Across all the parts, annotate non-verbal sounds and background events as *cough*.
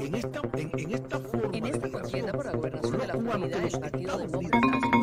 En esta, en, en esta forma en esta contienda por la gobernación de la comunidad, el Partido Demócrata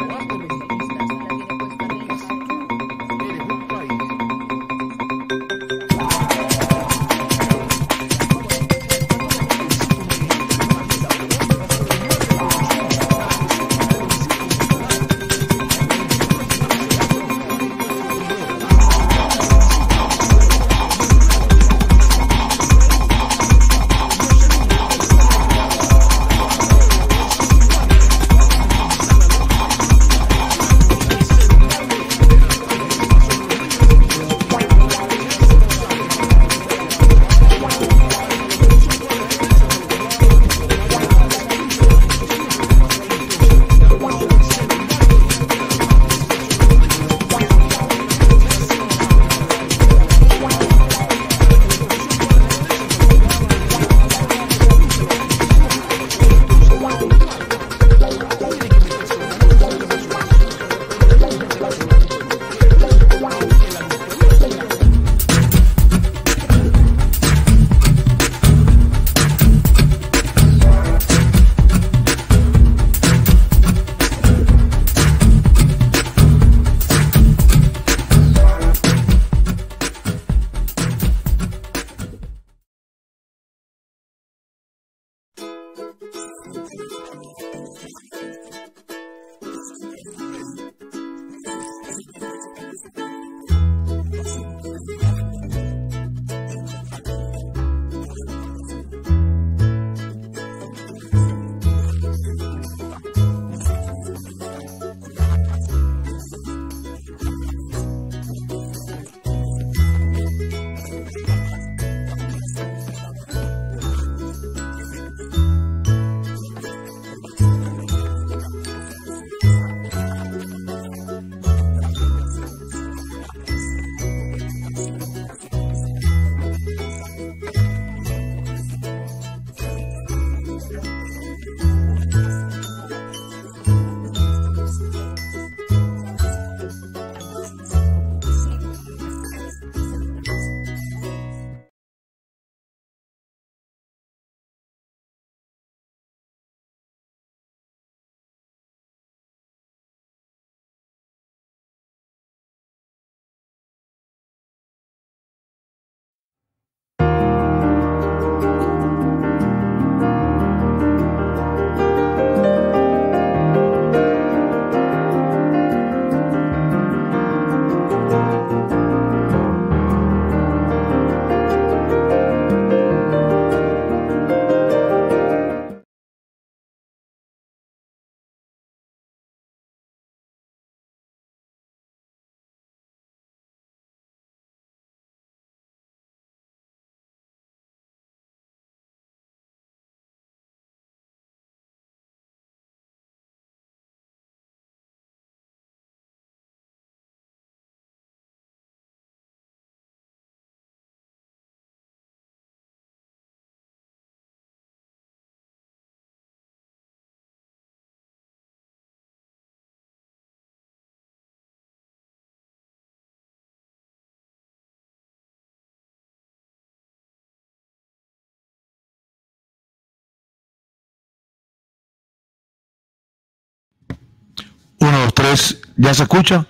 Uno, dos, tres. ¿Ya se escucha?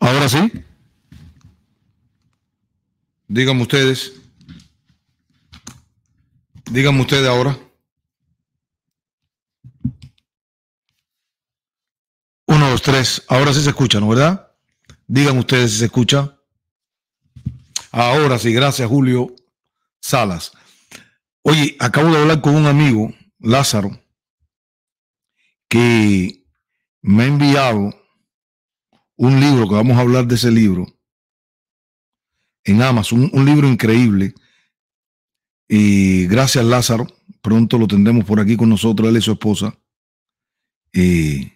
¿Ahora sí? Díganme ustedes. Díganme ustedes ahora. Uno, dos, tres. Ahora sí se escucha, ¿no verdad? Digan ustedes si se escucha. Ahora sí, gracias Julio Salas. Oye, acabo de hablar con un amigo, Lázaro, que me ha enviado un libro, que vamos a hablar de ese libro, en Amazon, un libro increíble. Y gracias Lázaro, pronto lo tendremos por aquí con nosotros, él y su esposa, y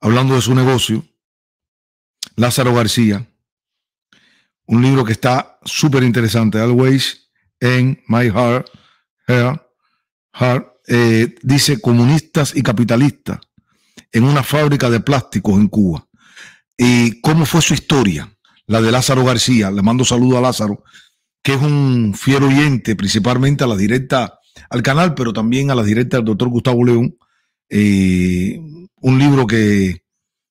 hablando de su negocio, Lázaro García, un libro que está súper interesante, Always in My Heart, Heart eh, dice comunistas y capitalistas en una fábrica de plásticos en Cuba. ¿Y cómo fue su historia? La de Lázaro García. Le mando saludo a Lázaro, que es un fiero oyente, principalmente a la directa, al canal, pero también a la directa del doctor Gustavo León. Eh, un libro que,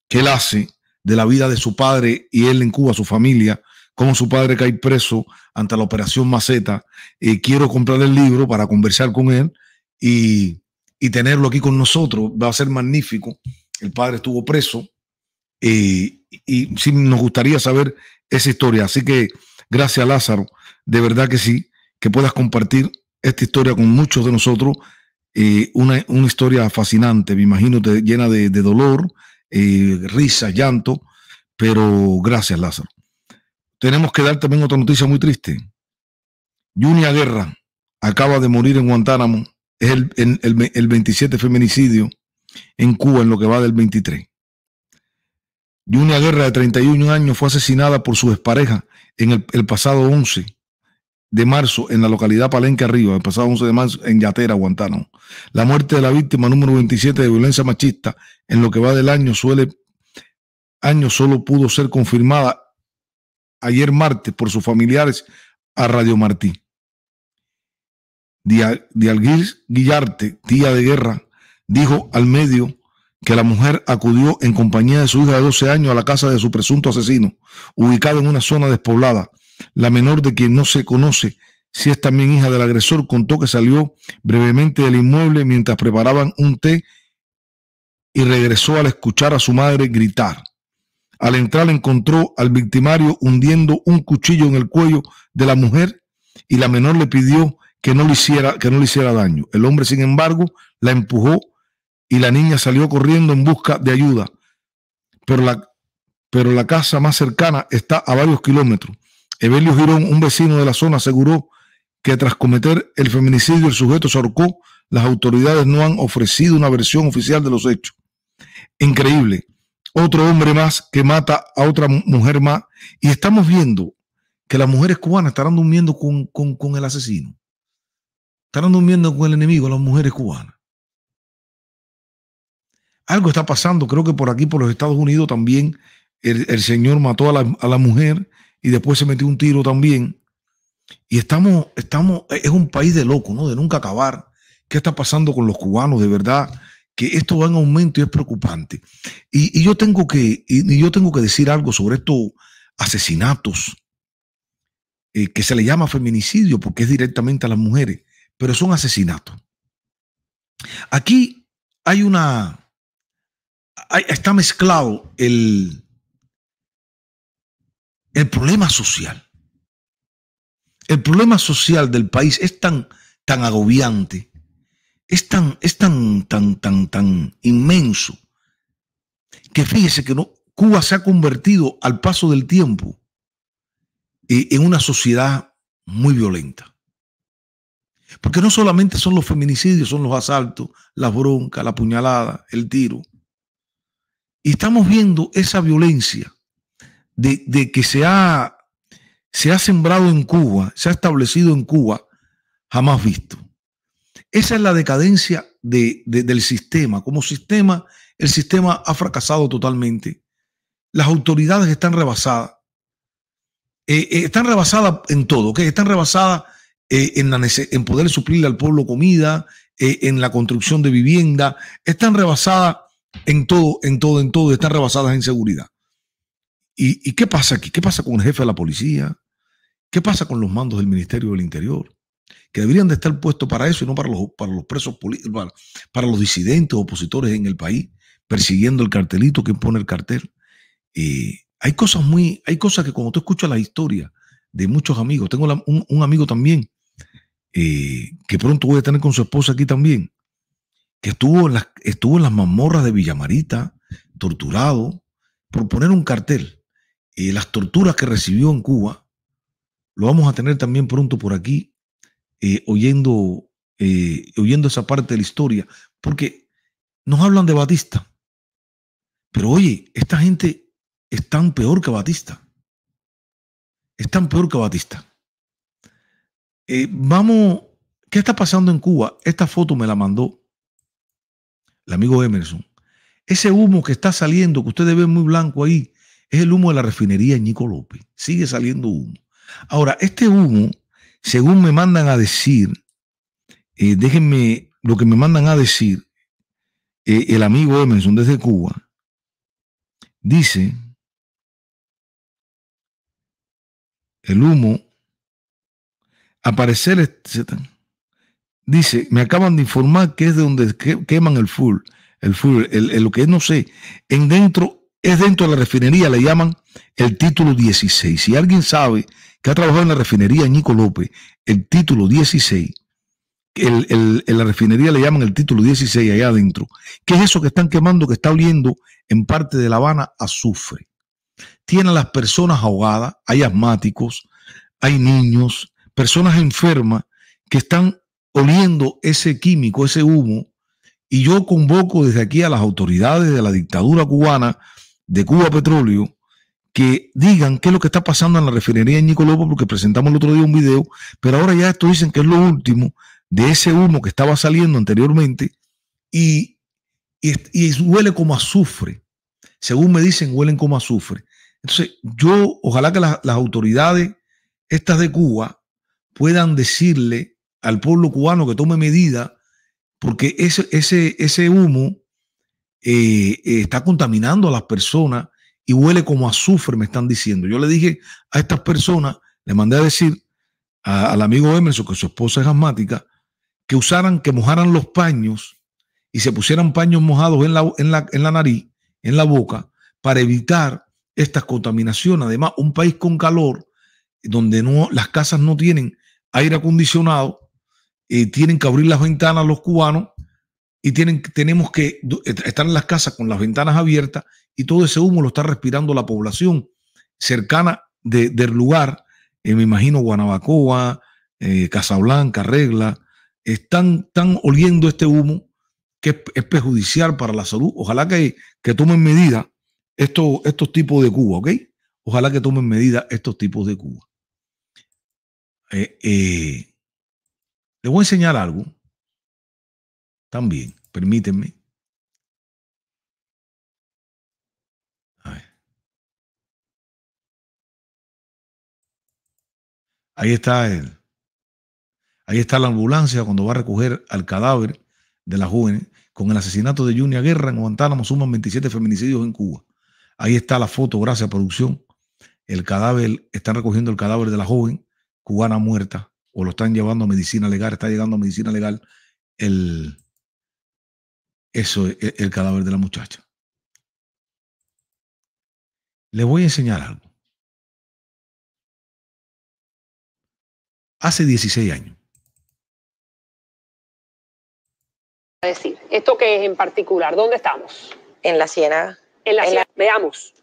que él hace de la vida de su padre y él en Cuba, su familia, cómo su padre cae preso ante la operación Maceta. Eh, quiero comprar el libro para conversar con él y y tenerlo aquí con nosotros. Va a ser magnífico. El padre estuvo preso eh, y sí nos gustaría saber esa historia. Así que gracias Lázaro, de verdad que sí, que puedas compartir esta historia con muchos de nosotros. Eh, una, historia fascinante, me imagino, llena de, dolor, eh, risa, llanto, pero gracias Lázaro. Tenemos que dar también otra noticia muy triste. Junia Guerra acaba de morir en Guantánamo es el, el, 27 feminicidio en Cuba en lo que va del 23. una Guerra, de 31 años, fue asesinada por su expareja en el, pasado 11 de marzo en la localidad Palenque Arriba, el pasado 11 de marzo en Yatera, Guantánamo. La muerte de la víctima número 27 de violencia machista en lo que va del año suele año solo pudo ser confirmada ayer martes por sus familiares a Radio Martí de Guillarte, tía de guerra, dijo al medio que la mujer acudió en compañía de su hija de 12 años a la casa de su presunto asesino, ubicado en una zona despoblada. La menor de quien no se conoce si es también hija del agresor, contó que salió brevemente del inmueble mientras preparaban un té y regresó al escuchar a su madre gritar. Al entrar encontró al victimario hundiendo un cuchillo en el cuello de la mujer y la menor le pidió que no le hiciera, que no le hiciera daño. El hombre, sin embargo, la empujó y la niña salió corriendo en busca de ayuda. Pero la, pero la casa más cercana está a varios kilómetros. Evelio Girón, un vecino de la zona, aseguró que tras cometer el feminicidio el sujeto se ahorcó. Las autoridades no han ofrecido una versión oficial de los hechos. Increíble. Otro hombre más que mata a otra mujer más. Y estamos viendo que las mujeres cubanas estarán durmiendo con el asesino. Están durmiendo con el enemigo las mujeres cubanas. Algo está pasando, creo que por aquí, por los Estados Unidos también, el, señor mató a la, mujer y después se metió un tiro también. Y estamos, estamos, es un país de loco, ¿no? De nunca acabar. ¿Qué está pasando con los cubanos? De verdad, que esto va en aumento y es preocupante. Y, yo, tengo que, y, yo tengo que decir algo sobre estos asesinatos, eh, que se le llama feminicidio porque es directamente a las mujeres pero es un asesinato. Aquí hay una... está mezclado el, el problema social. El problema social del país es tan, tan agobiante, es tan, es tan, tan, tan, tan inmenso, que fíjese que no, Cuba se ha convertido al paso del tiempo eh, en una sociedad muy violenta. Porque no solamente son los feminicidios, son los asaltos, las broncas, la puñalada, el tiro. Y estamos viendo esa violencia de, que se ha, se ha sembrado en Cuba, se ha establecido en Cuba, jamás visto. Esa es la decadencia del sistema. Como sistema, el sistema ha fracasado totalmente. Las autoridades están rebasadas. Eh, eh, están rebasadas en todo, que están rebasadas eh, en, poder suplirle al pueblo comida, eh, en la construcción de vivienda, están rebasadas en todo, en todo, en todo, están rebasadas en seguridad. ¿Y, qué pasa aquí? ¿Qué pasa con el jefe de la policía? ¿Qué pasa con los mandos del Ministerio del Interior? que deberían de estar puestos para eso y no para los, para los presos políticos, para, los disidentes, opositores en el país, persiguiendo el cartelito que pone el cartel. Eh, hay cosas muy, hay cosas que cuando tú escuchas la historia de muchos amigos, tengo un, amigo también eh, que pronto voy a tener con su esposa aquí también, que estuvo en las, estuvo en mazmorras de Villamarita, torturado, por poner un cartel, eh, las torturas que recibió en Cuba, lo vamos a tener también pronto por aquí, eh, oyendo, oyendo esa parte de la historia, porque nos hablan de Batista. Pero oye, esta gente es tan peor que Batista. Es tan peor que Batista. Eh, vamos, ¿qué está pasando en Cuba? Esta foto me la mandó el amigo Emerson. Ese humo que está saliendo, que ustedes ven muy blanco ahí, es el humo de la refinería Nico López. Sigue saliendo humo. Ahora, este humo, según me mandan a decir, eh, déjenme lo que me mandan a decir, eh, el amigo Emerson desde Cuba, dice, el humo aparecer dice, me acaban de informar que es de donde queman el full, el full, el, lo que es, no sé, en dentro, es dentro de la refinería, le llaman el título 16. Si alguien sabe que ha trabajado en la refinería Nico López, el título 16, en la refinería le llaman el título 16 allá adentro. ¿Qué es eso que están quemando que está oliendo en parte de La Habana azufre? ...tienen a las personas ahogadas, hay asmáticos, hay niños, personas enfermas que están oliendo ese químico, ese humo, y yo convoco desde aquí a las autoridades de la dictadura cubana, de Cuba Petróleo, que digan qué es lo que está pasando en la refinería de Nicolópolis, porque presentamos el otro día un video, pero ahora ya esto dicen que es lo último de ese humo que estaba saliendo anteriormente y, y, huele como azufre. Según me dicen, huelen como azufre. Entonces, yo ojalá que las, las autoridades, estas de Cuba, puedan decirle al pueblo cubano que tome medida, porque ese, ese, ese humo eh, está contaminando a las personas y huele como azufre, me están diciendo. Yo le dije a estas personas, le mandé a decir al amigo Emerson, que su esposa es asmática, que usaran, que mojaran los paños y se pusieran paños mojados en la, en la, nariz, en la boca, para evitar estas contaminaciones. Además, un país con calor, donde no, las casas no tienen aire acondicionado, y eh, tienen que abrir las ventanas los cubanos y tienen, tenemos que eh, estar en las casas con las ventanas abiertas y todo ese humo lo está respirando la población cercana de, del lugar, eh, me imagino Guanabacoa, Casablanca, Regla, están, oliendo este humo que es, perjudicial para la salud. Ojalá que, que tomen medidas estos, estos tipos de Cuba, ¿ok? Ojalá que tomen medidas estos tipos de Cuba. Eh, eh, le voy a enseñar algo también, permíteme. Ahí está él. ahí está la ambulancia cuando va a recoger al cadáver de la joven con el asesinato de Junia Guerra en Guantánamo suman 27 feminicidios en Cuba. Ahí está la foto, gracias producción. El cadáver, están recogiendo el cadáver de la joven cubana muerta o lo están llevando a medicina legal, está llegando a medicina legal el, eso, e, e, el, cadáver de la muchacha. Le voy a enseñar algo. Hace 16 años. decir. ¿Esto que es en particular? ¿Dónde estamos? En la siena En la, Veamos.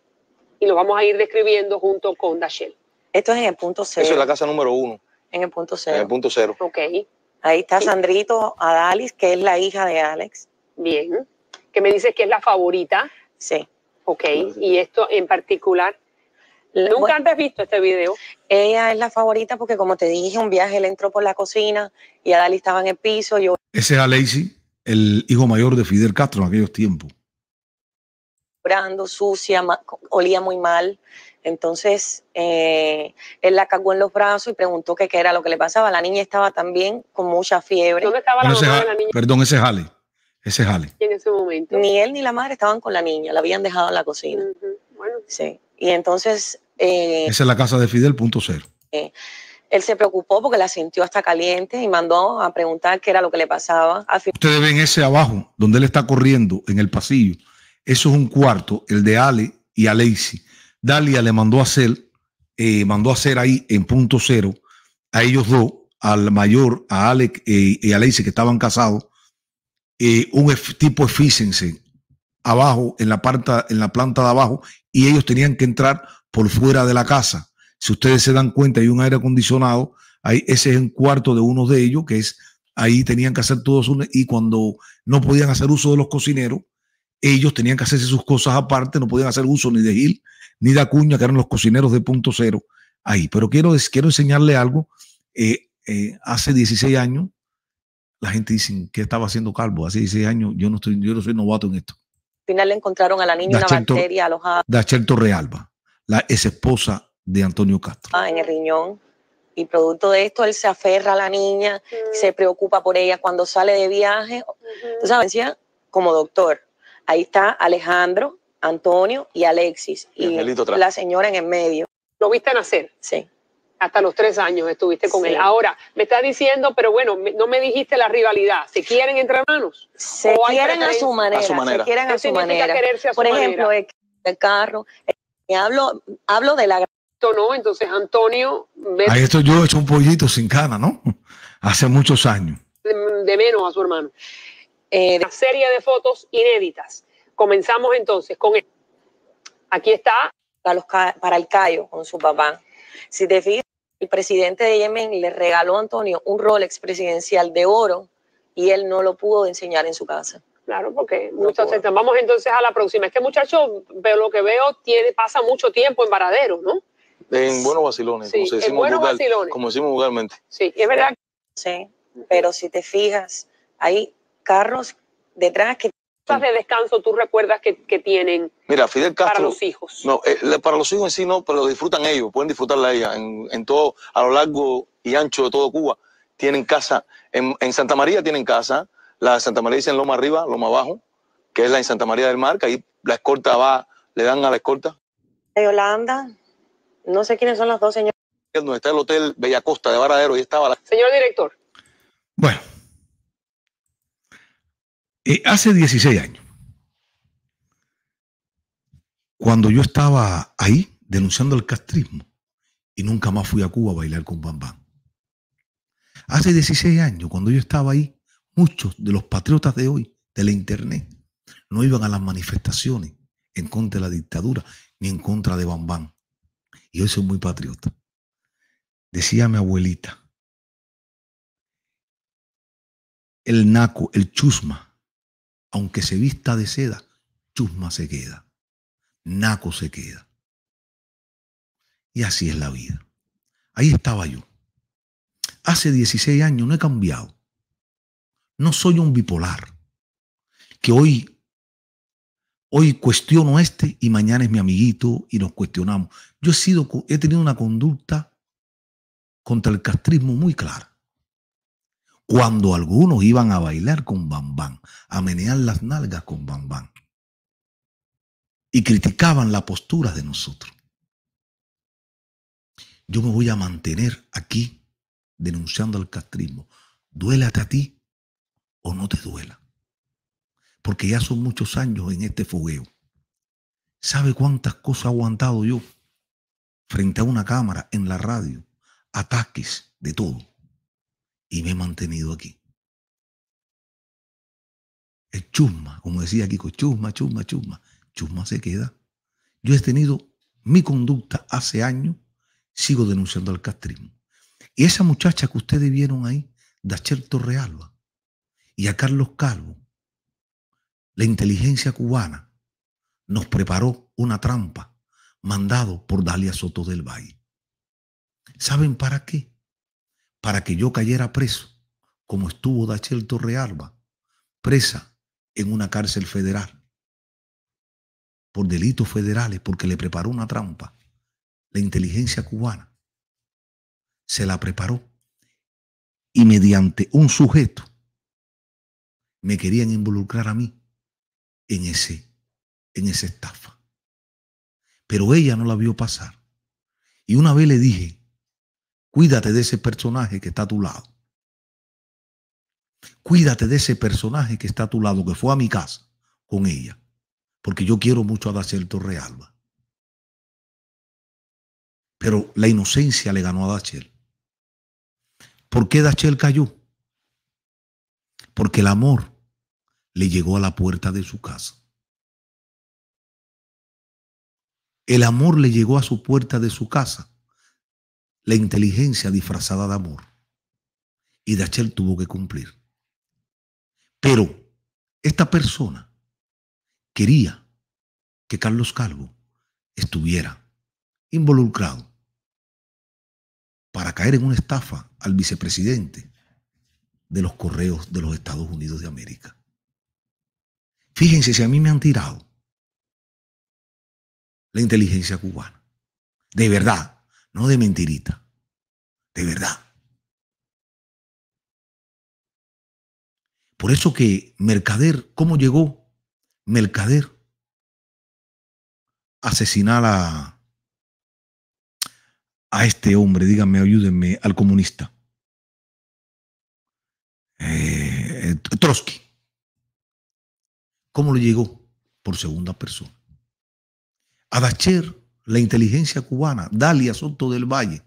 Y lo vamos a ir describiendo junto con Dachel. Esto es en el punto cero. Eso es la casa número uno. En el punto cero. En el punto cero. Ok. Ahí está Sandrito Adalis, que es la hija de Alex. Bien. Que me dices que es la favorita. Sí. Ok. Y esto en particular. Nunca antes visto este video. Ella es la favorita porque, como te dije, un viaje le entró por la cocina y Adalis estaba en el piso. Yo... Ese es Alexi, el hijo mayor de Fidel Castro en aquellos tiempos. Brando, sucia, olía muy mal. Entonces, eh, él la cagó en los brazos y preguntó qué era lo que le pasaba. La niña estaba también con mucha fiebre. ¿Dónde estaba la, mamá de la niña? Perdón, ese jale. Ese jale. En ese momento. Ni él ni la madre estaban con la niña, la habían dejado en la cocina. Bueno. Sí. Y entonces. Eh, esa es la casa de Fidel, punto cero. Eh, él se preocupó porque la sintió hasta caliente y mandó a preguntar qué era lo que le pasaba. Ustedes ven ese abajo, donde él está corriendo en el pasillo. Eso es un cuarto, el de Ale y Aleisi. Dalia le mandó a hacer, eh, mandó a hacer ahí en punto cero a ellos dos, al mayor, a Alec eh, y a Lacey que estaban casados, eh, un tipo efficiency abajo en la, parte, en la planta de abajo y ellos tenían que entrar por fuera de la casa. Si ustedes se dan cuenta, hay un aire acondicionado, ahí, ese es el cuarto de uno de ellos, que es ahí tenían que hacer todos un, y cuando no podían hacer uso de los cocineros, ellos tenían que hacerse sus cosas aparte, no podían hacer uso ni de Gil ni de Acuña, que eran los cocineros de punto cero ahí. Pero quiero, quiero enseñarle algo. Eh, eh, hace 16 años, la gente dice que estaba haciendo calvo. Hace 16 años, yo no, estoy, yo no soy novato en esto. Al final le encontraron a la niña de una bacteria alojada. Realba, la ex esposa de Antonio Castro. Ah, en el riñón. Y producto de esto, él se aferra a la niña, se preocupa por ella cuando sale de viaje. entonces decía como doctor, ahí está Alejandro, Antonio y Alexis. Y, la señora en el medio. ¿Lo viste nacer? Sí. Hasta los tres años estuviste con él. Ahora, me estás diciendo, pero bueno, no me dijiste la rivalidad. ¿Se quieren entre hermanos? Se quieren a su, manera, quieren a su manera. Por ejemplo, el carro. Eh, hablo, hablo de la no, entonces Antonio. esto Ahí estoy yo, hecho un pollito sin cana, ¿no? *laughs* Hace muchos años. De, menos a su hermano. Eh, Una serie de fotos inéditas Comenzamos entonces con... Él. Aquí está. Para el Cayo, con su papá. Si te fijas, el presidente de Yemen le regaló a Antonio un Rolex presidencial de oro y él no lo pudo enseñar en su casa. Claro, porque no Vamos entonces a la próxima. Es que muchachos, veo lo que veo, tiene, pasa mucho tiempo en Varadero, ¿no? En buenos vacilones, como, decimos en como decimos vulgarmente. Sí, es verdad. Sí, pero si te fijas, hay carros detrás que de descanso tú recuerdas que, tienen Mira, Fidel Castro, para los hijos? No, eh, para los hijos en sí no, pero disfrutan ellos, pueden disfrutarla ella en, todo, a lo largo y ancho de todo Cuba. Tienen casa, en, Santa María tienen casa, la de Santa María dice en Loma Arriba, Loma Abajo, que es la en Santa María del Mar, que ahí la escolta va, le dan a la escolta. Yolanda, no sé quiénes son las dos señoras. está el Hotel Bellacosta de Varadero, y estaba la... Señor director. Bueno, eh, hace 16 años, cuando yo estaba ahí denunciando el castrismo y nunca más fui a Cuba a bailar con Bam. Hace 16 años, cuando yo estaba ahí, muchos de los patriotas de hoy, de la Internet, no iban a las manifestaciones en contra de la dictadura ni en contra de Bam. Y hoy soy muy patriota. Decía mi abuelita, el naco, el chusma, aunque se vista de seda, chusma se queda, naco se queda. Y así es la vida. Ahí estaba yo. Hace 16 años no he cambiado. No soy un bipolar, que hoy, hoy cuestiono este y mañana es mi amiguito y nos cuestionamos. Yo he, he tenido una conducta contra el castrismo muy clara cuando algunos iban a bailar con Bam a menear las nalgas con Bam Bam, Y criticaban la postura de nosotros. Yo me voy a mantener aquí denunciando al castrismo. Duélate a ti o no te duela. Porque ya son muchos años en este fogueo. ¿Sabe cuántas cosas he aguantado yo frente a una cámara, en la radio? Ataques de todo y me he mantenido aquí. El chusma, como decía Kiko, chusma, chusma, chusma. Chusma se queda. Yo he tenido mi conducta hace años, sigo denunciando al castrismo. Y esa muchacha que ustedes vieron ahí, Dachel Torrealba, y a Carlos Calvo, la inteligencia cubana nos preparó una trampa mandado por Dalia Soto del Valle. ¿Saben para qué? para que yo cayera preso, como estuvo Dachel Torrealba, presa en una cárcel federal, por delitos federales, porque le preparó una trampa. La inteligencia cubana se la preparó y mediante un sujeto me querían involucrar a mí en ese en esa estafa. Pero ella no la vio pasar. Y una vez le dije, Cuídate de ese personaje que está a tu lado. Cuídate de ese personaje que está a tu lado, que fue a mi casa con ella, porque yo quiero mucho a Dachel Torrealba. Pero la inocencia le ganó a Dachel. ¿Por qué Dachel cayó? Porque el amor le llegó a la puerta de su casa. El amor le llegó a su puerta de su casa la inteligencia disfrazada de amor. Y Dachel tuvo que cumplir. Pero esta persona quería que Carlos Calvo estuviera involucrado para caer en una estafa al vicepresidente de los correos de los Estados Unidos de América. Fíjense si a mí me han tirado la inteligencia cubana. De verdad, no de mentirita, de verdad. Por eso que Mercader, ¿cómo llegó Mercader a asesinar a, este hombre? Díganme, ayúdenme, al comunista. Eh, eh, Trotsky. ¿Cómo lo llegó? Por segunda persona. adacher la inteligencia cubana, Dalia Soto del Valle,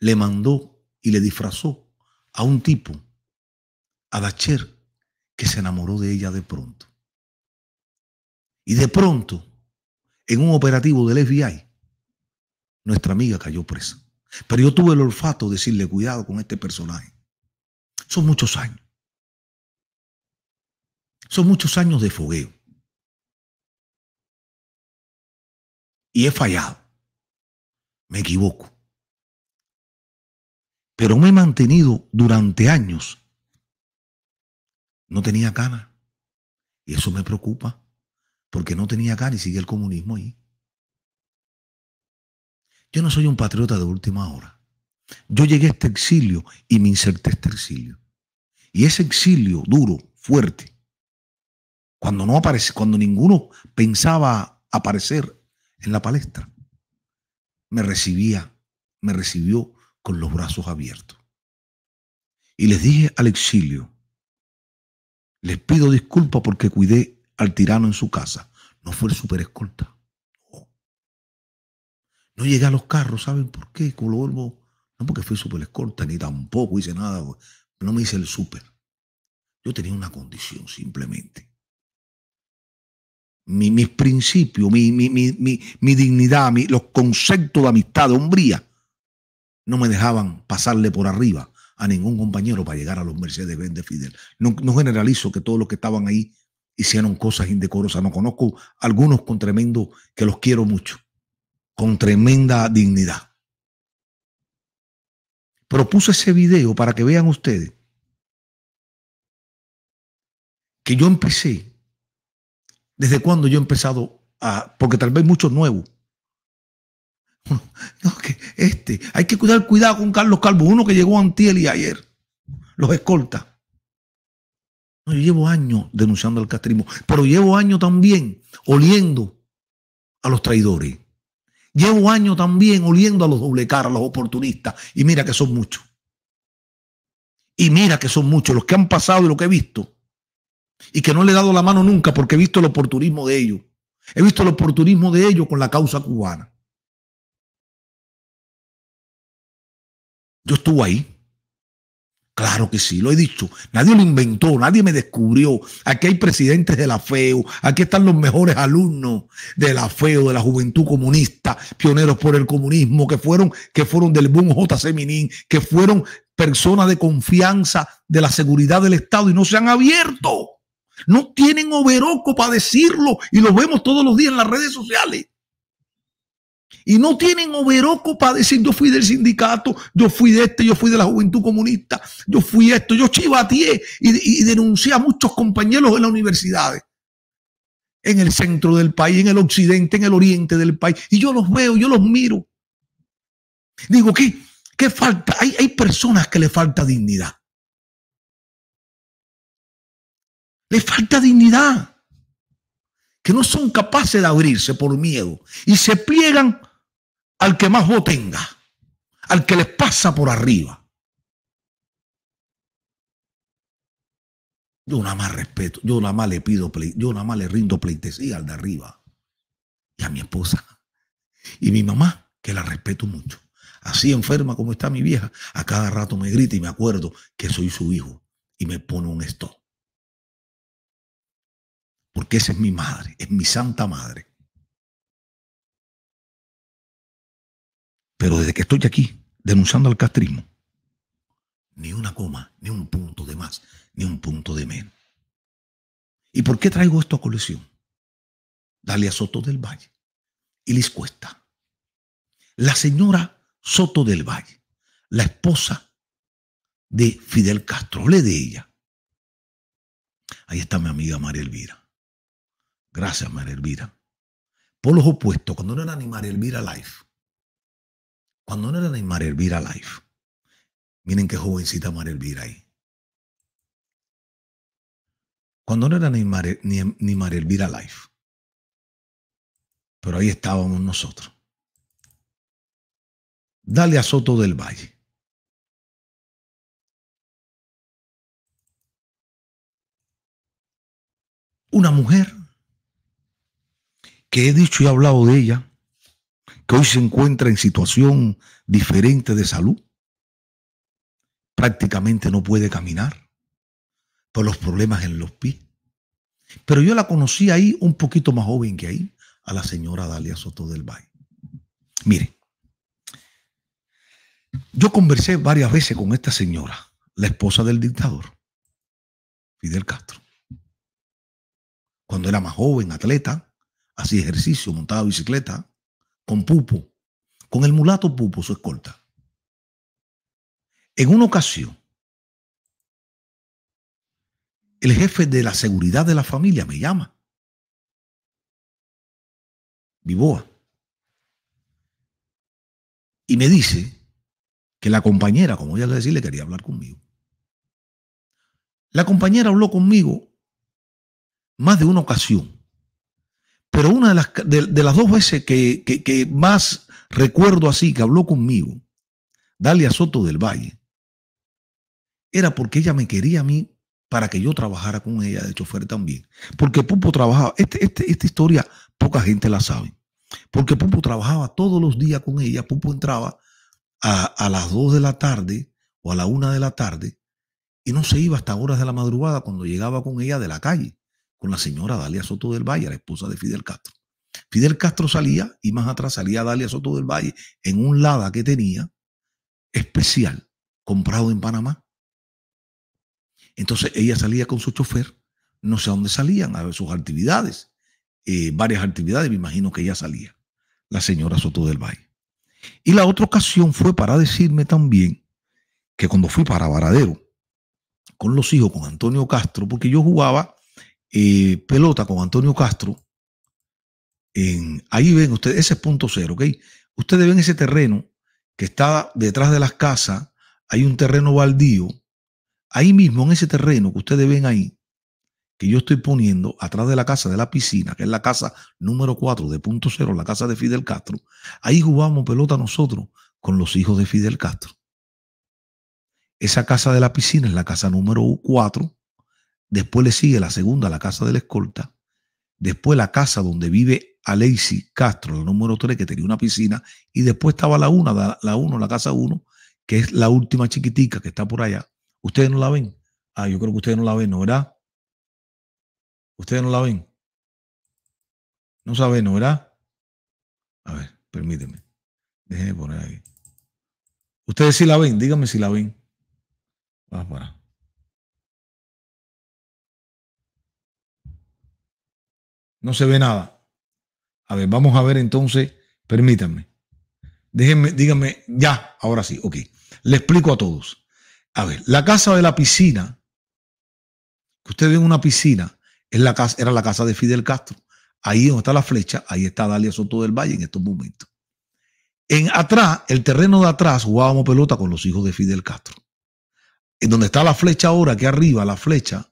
le mandó y le disfrazó a un tipo, a Dacher, que se enamoró de ella de pronto. Y de pronto, en un operativo del FBI, nuestra amiga cayó presa. Pero yo tuve el olfato de decirle cuidado con este personaje. Son muchos años. Son muchos años de fogueo. y he fallado. Me equivoco. Pero me he mantenido durante años. No tenía cana. Y eso me preocupa, porque no tenía cana y sigue el comunismo ahí. Yo no soy un patriota de última hora. Yo llegué a este exilio y me inserté a este exilio. Y ese exilio duro, fuerte, cuando no aparece, cuando ninguno pensaba aparecer en la palestra. Me recibía, me recibió con los brazos abiertos. Y les dije al exilio, les pido disculpas porque cuidé al tirano en su casa. No fue el superescolta. No. no llegué a los carros, ¿saben por qué? Como lo vuelvo, no porque fui superescolta, ni tampoco hice nada, no me hice el super. Yo tenía una condición simplemente mis principios, mi, mi, mi dignidad, los conceptos de amistad, de hombría, no me dejaban pasarle por arriba a ningún compañero para llegar a los Mercedes-Benz de Fidel. No, generalizo que todos los que estaban ahí hicieron cosas indecorosas. No conozco algunos con tremendo, que los quiero mucho, con tremenda dignidad. propuse ese video para que vean ustedes que yo empecé ¿Desde cuándo yo he empezado a.? Porque tal vez muchos nuevos. *laughs* este. Hay que cuidar cuidado con Carlos Calvo, uno que llegó a Antiel y ayer. Los escolta. yo llevo años denunciando al castrismo, pero llevo años también oliendo a los traidores. Llevo años también oliendo a los doble cara, a los oportunistas. Y mira que son muchos. Y mira que son muchos los que han pasado y lo que he visto y que no le he dado la mano nunca porque he visto el oportunismo de ellos. He visto el oportunismo de ellos con la causa cubana. Yo estuve ahí. Claro que sí, lo he dicho. Nadie lo inventó, nadie me descubrió. Aquí hay presidentes de la FEO, aquí están los mejores alumnos de la FEO, de la juventud comunista, pioneros por el comunismo, que fueron, que fueron del boom J.C. Minin, que fueron personas de confianza de la seguridad del Estado y no se han abierto. No tienen overoco para decirlo y lo vemos todos los días en las redes sociales. Y no tienen overoco para decir yo fui del sindicato, yo fui de este, yo fui de la juventud comunista, yo fui esto, yo chivateé y, denuncié a muchos compañeros en las universidades en el centro del país, en el occidente, en el oriente del país. Y yo los veo, yo los miro. Digo, ¿qué, falta? Hay, hay personas que le falta dignidad. Le falta dignidad. Que no son capaces de abrirse por miedo. Y se pliegan al que más voz tenga. Al que les pasa por arriba. Yo nada más respeto. Yo nada más le pido. Yo nada más le rindo pleitesía al de arriba. Y a mi esposa. Y mi mamá, que la respeto mucho así enferma como está mi vieja, a cada rato me grita y me acuerdo que soy su hijo y me pone un stop porque esa es mi madre, es mi santa madre. Pero desde que estoy aquí denunciando al castrismo, ni una coma, ni un punto de más, ni un punto de menos. ¿Y por qué traigo esto a colección? a Soto del Valle y les Cuesta. La señora Soto del Valle, la esposa de Fidel Castro, le de ella. Ahí está mi amiga María Elvira. Gracias, María Elvira. Por los opuestos, cuando no era ni María Elvira Life, cuando no era ni María Elvira Life, miren qué jovencita María Elvira ahí. Cuando no era ni María, ni, Elvira Life, pero ahí estábamos nosotros. Dale a Soto del Valle. Una mujer que he dicho y hablado de ella, que hoy se encuentra en situación diferente de salud, prácticamente no puede caminar por los problemas en los pies. Pero yo la conocí ahí un poquito más joven que ahí, a la señora Dalia Soto del Valle. Mire, yo conversé varias veces con esta señora, la esposa del dictador, Fidel Castro, cuando era más joven, atleta, hacía ejercicio, montaba bicicleta, con Pupo, con el mulato Pupo, su escolta. En una ocasión, el jefe de la seguridad de la familia me llama. Vivoa. Y me dice que la compañera, como ya le decía, le quería hablar conmigo. La compañera habló conmigo más de una ocasión pero una de las, de, las dos veces que, más recuerdo así, que habló conmigo, Dalia Soto del Valle, era porque ella me quería a mí para que yo trabajara con ella de chofer también. Porque Pupo trabajaba, este, este, esta historia poca gente la sabe, porque Pupo trabajaba todos los días con ella, Pupo entraba a, a las 2 de la tarde o a la 1 de la tarde y no se iba hasta horas de la madrugada cuando llegaba con ella de la calle con la señora Dalia Soto del Valle, la esposa de Fidel Castro. Fidel Castro salía y más atrás salía Dalia Soto del Valle en un Lada que tenía especial, comprado en Panamá. Entonces ella salía con su chofer, no sé a dónde salían, a ver sus actividades, eh, varias actividades, me imagino que ella salía, la señora Soto del Valle. Y la otra ocasión fue para decirme también que cuando fui para Varadero con los hijos, con Antonio Castro, porque yo jugaba pelota con Antonio Castro, en, ahí ven ustedes, ese es punto cero, ¿ok? Ustedes ven ese terreno que está detrás de las casas, hay un terreno baldío, ahí mismo en ese terreno que ustedes ven ahí, que yo estoy poniendo atrás de la casa de la piscina, que es la casa número 4 de punto cero, la casa de Fidel Castro, ahí jugamos pelota nosotros con los hijos de Fidel Castro. Esa casa de la piscina es la casa número 4 Después le sigue la segunda, la casa de la escolta. Después la casa donde vive Alexi Castro, el número 3, que tenía una piscina. Y después estaba la una, la 1, la casa 1, que es la última chiquitica que está por allá. ¿Ustedes no la ven? Ah, yo creo que ustedes no la ven, ¿no? ¿Verdad? ¿Ustedes no la ven? No saben, ¿no? ¿Verdad? A ver, permíteme. Déjenme poner ahí. Ustedes sí la ven, díganme si la ven. Vamos para. No se ve nada. A ver, vamos a ver entonces, permítanme. Déjenme, díganme, ya, ahora sí, ok. Le explico a todos. A ver, la casa de la piscina, que ustedes ven una piscina, la casa, era la casa de Fidel Castro. Ahí donde está la flecha, ahí está Dalia Soto del Valle en estos momentos. En atrás, el terreno de atrás, jugábamos pelota con los hijos de Fidel Castro. En donde está la flecha ahora, aquí arriba, la flecha,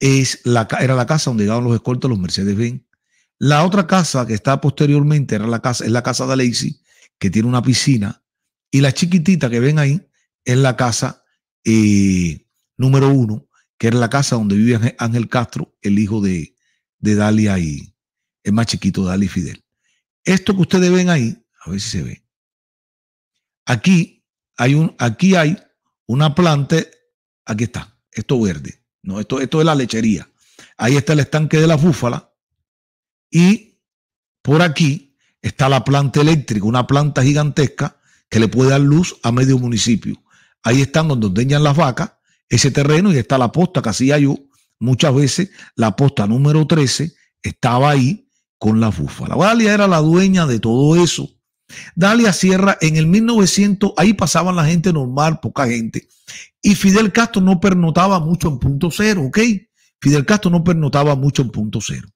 es la, era la casa donde llegaban los escoltas, los Mercedes-Benz. La otra casa que está posteriormente era la casa, es la casa de Lacey, que tiene una piscina. Y la chiquitita que ven ahí es la casa eh, número uno, que era la casa donde vivía Ángel Castro, el hijo de, de Dalia y el más chiquito, Dali Fidel. Esto que ustedes ven ahí, a ver si se ve. Aquí hay, un, aquí hay una planta, aquí está, esto verde. No, esto, esto es la lechería. Ahí está el estanque de la búfala y por aquí está la planta eléctrica, una planta gigantesca que le puede dar luz a medio municipio. Ahí están donde ordeñan las vacas, ese terreno y está la posta que hacía yo muchas veces, la posta número 13 estaba ahí con la búfala. Valia era la dueña de todo eso Dalia Sierra, en el 1900, ahí pasaban la gente normal, poca gente. Y Fidel Castro no pernotaba mucho en punto cero, ¿ok? Fidel Castro no pernotaba mucho en punto cero.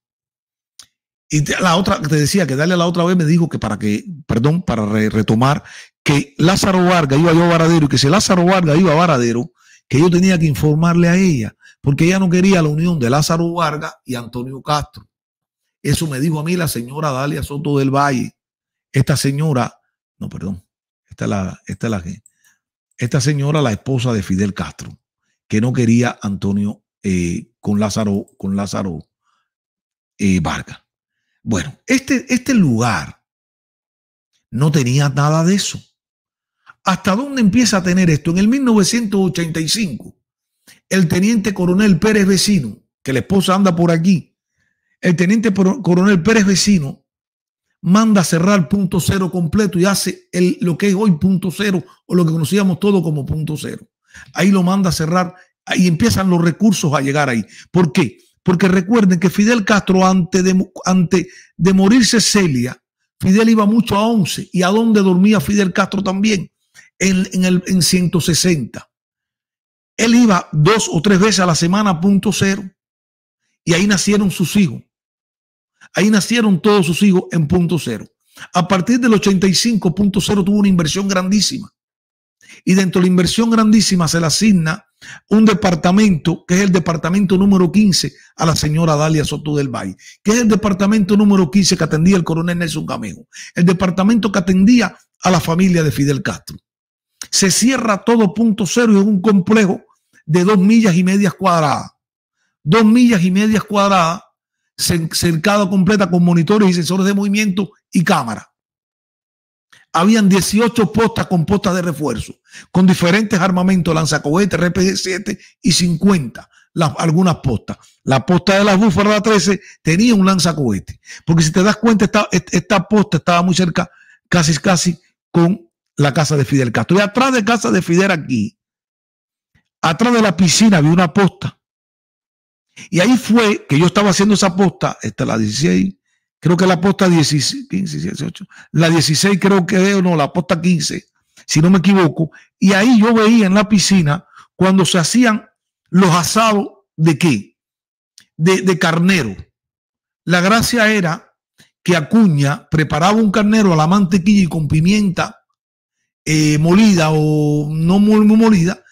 Y la otra, te decía que Dalia la otra vez me dijo que para que, perdón, para retomar, que Lázaro Varga iba yo a Varadero y que si Lázaro Varga iba a Varadero, que yo tenía que informarle a ella, porque ella no quería la unión de Lázaro Varga y Antonio Castro. Eso me dijo a mí la señora Dalia Soto del Valle. Esta señora, no, perdón, esta es la, esta la que, esta señora, la esposa de Fidel Castro, que no quería Antonio eh, con Lázaro, con Lázaro eh, Vargas. Bueno, este, este lugar no tenía nada de eso. ¿Hasta dónde empieza a tener esto? En el 1985, el teniente coronel Pérez Vecino, que la esposa anda por aquí, el teniente coronel Pérez Vecino manda cerrar punto cero completo y hace el, lo que es hoy punto cero o lo que conocíamos todo como punto cero. Ahí lo manda a cerrar y empiezan los recursos a llegar ahí. ¿Por qué? Porque recuerden que Fidel Castro, antes de, antes de morirse Celia, Fidel iba mucho a 11. ¿Y a dónde dormía Fidel Castro también? En, el, en 160. Él iba dos o tres veces a la semana punto cero. Y ahí nacieron sus hijos. Ahí nacieron todos sus hijos en punto cero. A partir del 85, punto cero tuvo una inversión grandísima. Y dentro de la inversión grandísima se le asigna un departamento, que es el departamento número 15, a la señora Dalia Soto del Valle, que es el departamento número 15 que atendía el coronel Nelson Camejo, el departamento que atendía a la familia de Fidel Castro. Se cierra todo punto cero y es un complejo de dos millas y medias cuadradas. Dos millas y medias cuadradas cercado completa con monitores y sensores de movimiento y cámara. Habían 18 postas con postas de refuerzo, con diferentes armamentos, lanzacohetes, RPG-7 y 50, algunas postas. La posta de la búfalas 13 tenía un lanzacohete, porque si te das cuenta, esta, esta posta estaba muy cerca, casi, casi con la casa de Fidel Castro. Y atrás de casa de Fidel aquí, atrás de la piscina había una posta y ahí fue que yo estaba haciendo esa posta, esta la 16, creo que la posta 16, 15, 18, la 16 creo que no, la posta 15, si no me equivoco, y ahí yo veía en la piscina cuando se hacían los asados de qué? De, carnero. La gracia era que Acuña preparaba un carnero a la mantequilla y con pimienta eh, molida o no muy molida,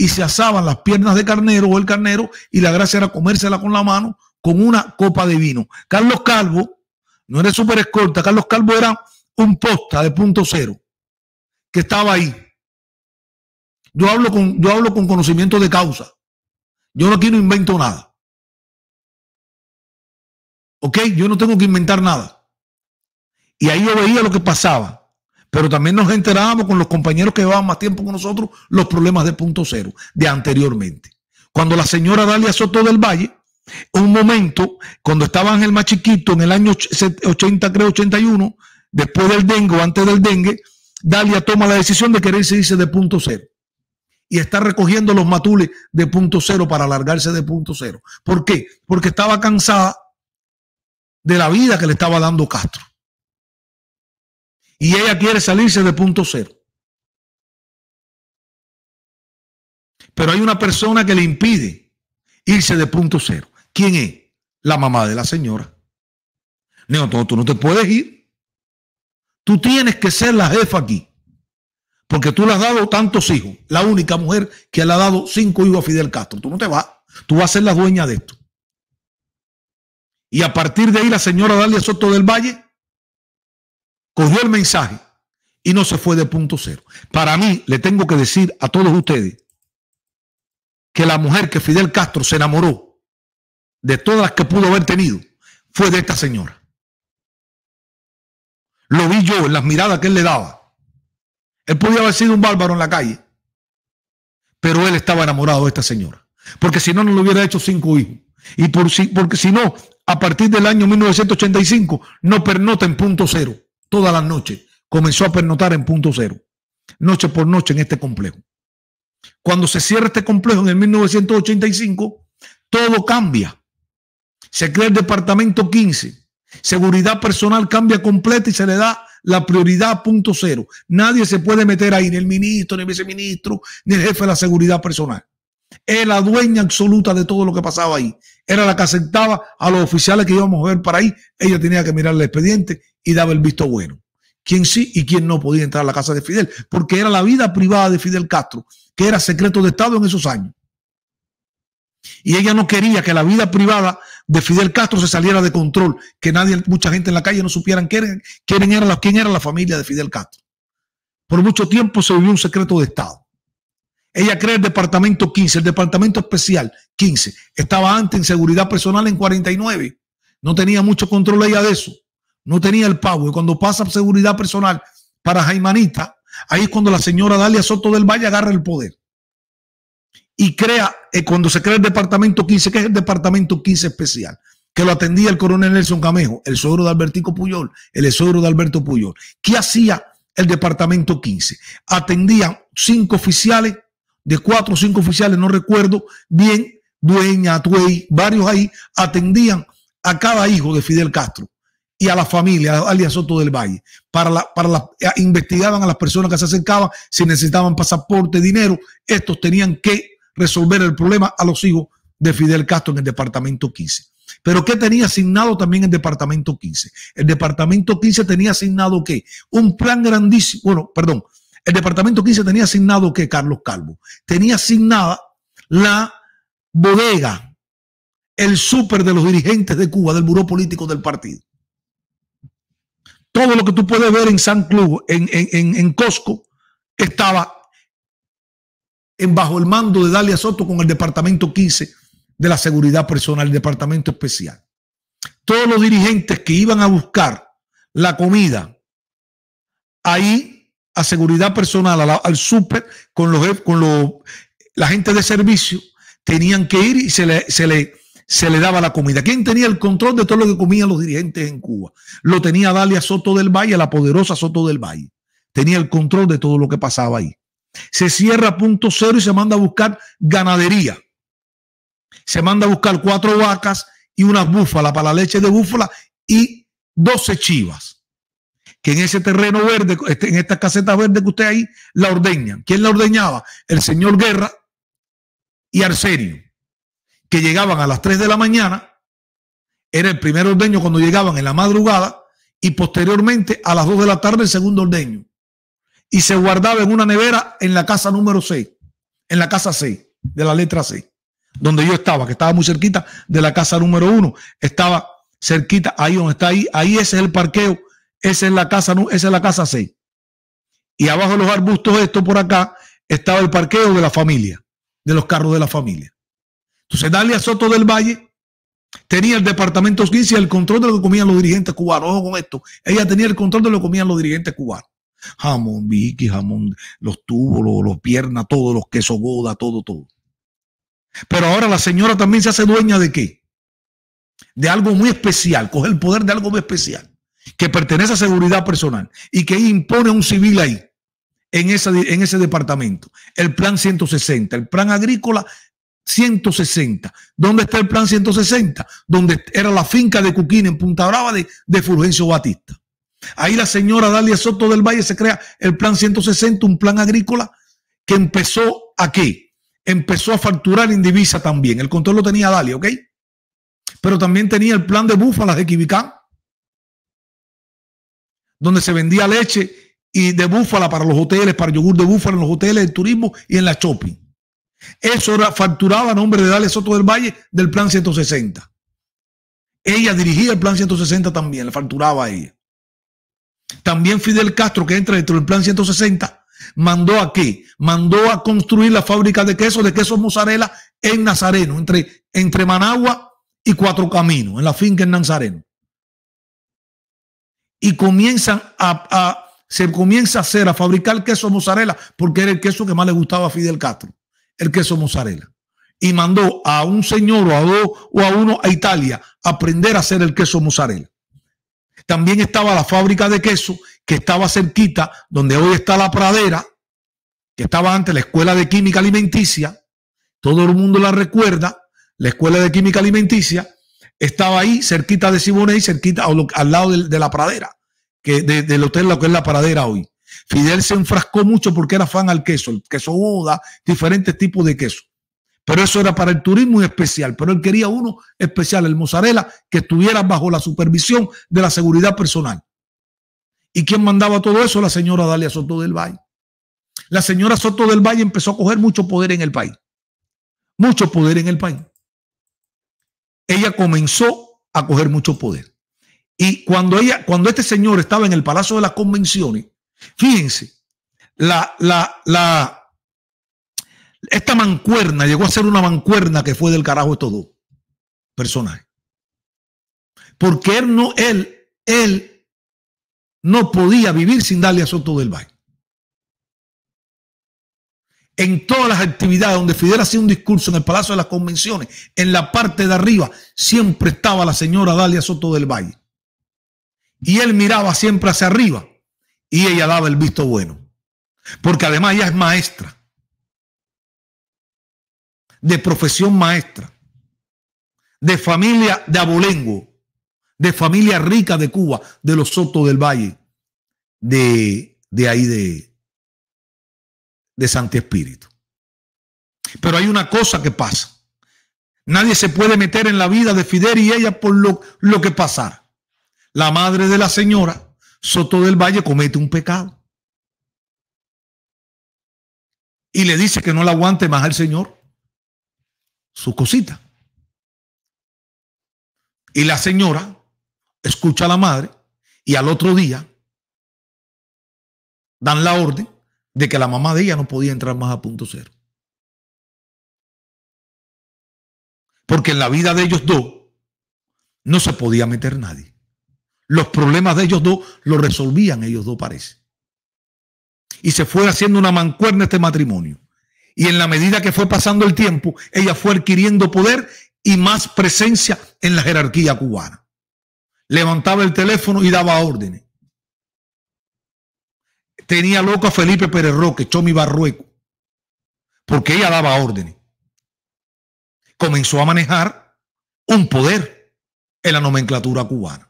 y se asaban las piernas de carnero o el carnero y la gracia era comérsela con la mano con una copa de vino. Carlos Calvo no era súper escolta, Carlos Calvo era un posta de punto cero que estaba ahí. Yo hablo con, yo hablo con conocimiento de causa. Yo aquí no invento nada. ¿Ok? Yo no tengo que inventar nada. Y ahí yo veía lo que pasaba. Pero también nos enterábamos con los compañeros que llevaban más tiempo con nosotros los problemas de punto cero, de anteriormente. Cuando la señora Dalia Soto del Valle, un momento, cuando estaba en el más chiquito, en el año 80, creo, 81, después del dengue antes del dengue, Dalia toma la decisión de quererse irse de punto cero. Y está recogiendo los matules de punto cero para alargarse de punto cero. ¿Por qué? Porque estaba cansada de la vida que le estaba dando Castro y ella quiere salirse de punto cero. Pero hay una persona que le impide irse de punto cero. ¿Quién es? La mamá de la señora. No, tú no te puedes ir. Tú tienes que ser la jefa aquí. Porque tú le has dado tantos hijos. La única mujer que le ha dado cinco hijos a Fidel Castro. Tú no te vas. Tú vas a ser la dueña de esto. Y a partir de ahí la señora Dalia Soto del Valle cogió el mensaje y no se fue de punto cero. Para mí, le tengo que decir a todos ustedes que la mujer que Fidel Castro se enamoró de todas las que pudo haber tenido fue de esta señora. Lo vi yo en las miradas que él le daba. Él podía haber sido un bárbaro en la calle, pero él estaba enamorado de esta señora. Porque si no, no le hubiera hecho cinco hijos. Y por si, porque si no, a partir del año 1985, no pernota en punto cero todas las noches, comenzó a pernotar en punto cero, noche por noche en este complejo. Cuando se cierra este complejo en el 1985, todo cambia. Se crea el departamento 15. Seguridad personal cambia completa y se le da la prioridad punto cero. Nadie se puede meter ahí, ni el ministro, ni el viceministro, ni el jefe de la seguridad personal es la dueña absoluta de todo lo que pasaba ahí. Era la que aceptaba a los oficiales que íbamos a ver para ahí. Ella tenía que mirar el expediente y daba el visto bueno. Quién sí y quién no podía entrar a la casa de Fidel, porque era la vida privada de Fidel Castro, que era secreto de Estado en esos años. Y ella no quería que la vida privada de Fidel Castro se saliera de control, que nadie, mucha gente en la calle no supieran quién, era, la, quién era la familia de Fidel Castro. Por mucho tiempo se vivió un secreto de Estado. Ella crea el departamento 15, el departamento especial 15. Estaba antes en seguridad personal en 49. No tenía mucho control ella de eso. No tenía el pago. Y cuando pasa seguridad personal para Jaimanita, ahí es cuando la señora Dalia Soto del Valle agarra el poder. Y crea, eh, cuando se crea el departamento 15, que es el departamento 15 especial, que lo atendía el coronel Nelson Camejo, el suegro de Albertico Puyol, el suegro de Alberto Puyol. ¿Qué hacía el departamento 15? atendía cinco oficiales de cuatro o cinco oficiales, no recuerdo bien, Dueña, Tuey, varios ahí atendían a cada hijo de Fidel Castro y a la familia, alias Soto del Valle. Para la, para la, eh, investigaban a las personas que se acercaban, si necesitaban pasaporte, dinero, estos tenían que resolver el problema a los hijos de Fidel Castro en el departamento 15. Pero ¿qué tenía asignado también el departamento 15? El departamento 15 tenía asignado qué? Un plan grandísimo, bueno, perdón, el departamento 15 tenía asignado que Carlos Calvo. Tenía asignada la bodega, el súper de los dirigentes de Cuba, del buró político del partido. Todo lo que tú puedes ver en San Club, en, en, Costco, estaba en bajo el mando de Dalia Soto con el departamento 15 de la seguridad personal, el departamento especial. Todos los dirigentes que iban a buscar la comida ahí a seguridad personal, al súper, con los con los, la gente de servicio, tenían que ir y se le, se le, se le daba la comida. ¿Quién tenía el control de todo lo que comían los dirigentes en Cuba? Lo tenía Dalia Soto del Valle, la poderosa Soto del Valle. Tenía el control de todo lo que pasaba ahí. Se cierra punto cero y se manda a buscar ganadería. Se manda a buscar cuatro vacas y una búfala para la leche de búfala y doce chivas que en ese terreno verde, este, en estas casetas verdes que usted ahí, la ordeñan. ¿Quién la ordeñaba? El señor Guerra y Arsenio, que llegaban a las 3 de la mañana, era el primer ordeño cuando llegaban en la madrugada y posteriormente a las 2 de la tarde el segundo ordeño. Y se guardaba en una nevera en la casa número 6, en la casa 6, de la letra C, donde yo estaba, que estaba muy cerquita de la casa número 1, estaba cerquita ahí donde está ahí, ahí ese es el parqueo esa es la casa, esa es la casa Y abajo de los arbustos, esto por acá, estaba el parqueo de la familia, de los carros de la familia. Entonces, Dalia Soto del Valle tenía el departamento 15 el control de lo que comían los dirigentes cubanos. Ojo con esto. Ella tenía el control de lo que comían los dirigentes cubanos. Jamón, Vicky, jamón, los tubos, los, los piernas, todos los quesos goda, todo, todo. Pero ahora la señora también se hace dueña de qué? De algo muy especial, coge el poder de algo muy especial que pertenece a seguridad personal y que impone un civil ahí, en, en ese departamento. El plan 160, el plan agrícola 160. ¿Dónde está el plan 160? Donde era la finca de Cuquín en Punta Brava de, de Fulgencio Batista. Ahí la señora Dalia Soto del Valle se crea el plan 160, un plan agrícola que empezó a Empezó a facturar en divisa también. El control lo tenía Dalia, ¿ok? Pero también tenía el plan de búfalas de Quibicán donde se vendía leche y de búfala para los hoteles, para yogur de búfala en los hoteles de turismo y en la shopping. Eso era, facturaba a nombre de Dale Soto del Valle del Plan 160. Ella dirigía el Plan 160 también, le facturaba a ella. También Fidel Castro, que entra dentro del Plan 160, mandó a Mandó a construir la fábrica de queso, de queso mozzarella en Nazareno, entre, entre Managua y Cuatro Caminos, en la finca en Nazareno y comienzan a, se comienza a hacer, a fabricar queso mozzarella, porque era el queso que más le gustaba a Fidel Castro, el queso mozzarella. Y mandó a un señor o a dos o a uno a Italia a aprender a hacer el queso mozzarella. También estaba la fábrica de queso que estaba cerquita, donde hoy está la pradera, que estaba antes la Escuela de Química Alimenticia. Todo el mundo la recuerda, la Escuela de Química Alimenticia estaba ahí cerquita de Siboney, cerquita al lado de, la pradera, que del hotel lo que es la pradera hoy. Fidel se enfrascó mucho porque era fan al queso, el queso boda, diferentes tipos de queso. Pero eso era para el turismo especial, pero él quería uno especial, el mozzarella, que estuviera bajo la supervisión de la seguridad personal. ¿Y quién mandaba todo eso? La señora Dalia Soto del Valle. La señora Soto del Valle empezó a coger mucho poder en el país. Mucho poder en el país ella comenzó a coger mucho poder. Y cuando ella, cuando este señor estaba en el Palacio de las Convenciones, fíjense, la, la, la, esta mancuerna llegó a ser una mancuerna que fue del carajo estos dos personajes. Porque él no, él, él no podía vivir sin darle a Soto del Valle en todas las actividades donde Fidel hacía un discurso en el Palacio de las Convenciones, en la parte de arriba, siempre estaba la señora Dalia Soto del Valle. Y él miraba siempre hacia arriba y ella daba el visto bueno. Porque además ella es maestra, de profesión maestra, de familia de abolengo, de familia rica de Cuba, de los Soto del Valle, de, de ahí de, de Santi Espíritu. Pero hay una cosa que pasa. Nadie se puede meter en la vida de Fidel y ella por lo, lo que pasara. La madre de la señora, Soto del Valle, comete un pecado. Y le dice que no la aguante más al Señor. Su cosita. Y la señora escucha a la madre y al otro día dan la orden de que la mamá de ella no podía entrar más a punto cero. Porque en la vida de ellos dos no se podía meter nadie. Los problemas de ellos dos los resolvían ellos dos, parece. Y se fue haciendo una mancuerna este matrimonio. Y en la medida que fue pasando el tiempo, ella fue adquiriendo poder y más presencia en la jerarquía cubana. Levantaba el teléfono y daba órdenes tenía loco a Felipe Pérez Roque, Chomi Barrueco, porque ella daba órdenes. Comenzó a manejar un poder en la nomenclatura cubana.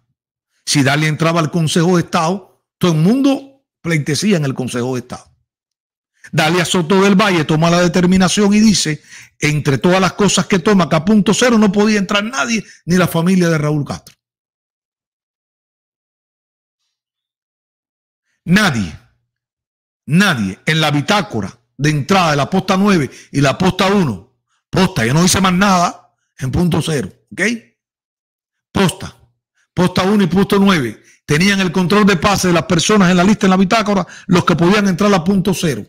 Si Dalia entraba al Consejo de Estado, todo el mundo pleitecía en el Consejo de Estado. Dalia Soto del Valle toma la determinación y dice, entre todas las cosas que toma, que a punto cero no podía entrar nadie, ni la familia de Raúl Castro. Nadie nadie en la bitácora de entrada de la posta 9 y la posta 1, posta, yo no hice más nada en punto cero, ¿ok? Posta, posta 1 y punto 9 tenían el control de pase de las personas en la lista en la bitácora, los que podían entrar a punto cero.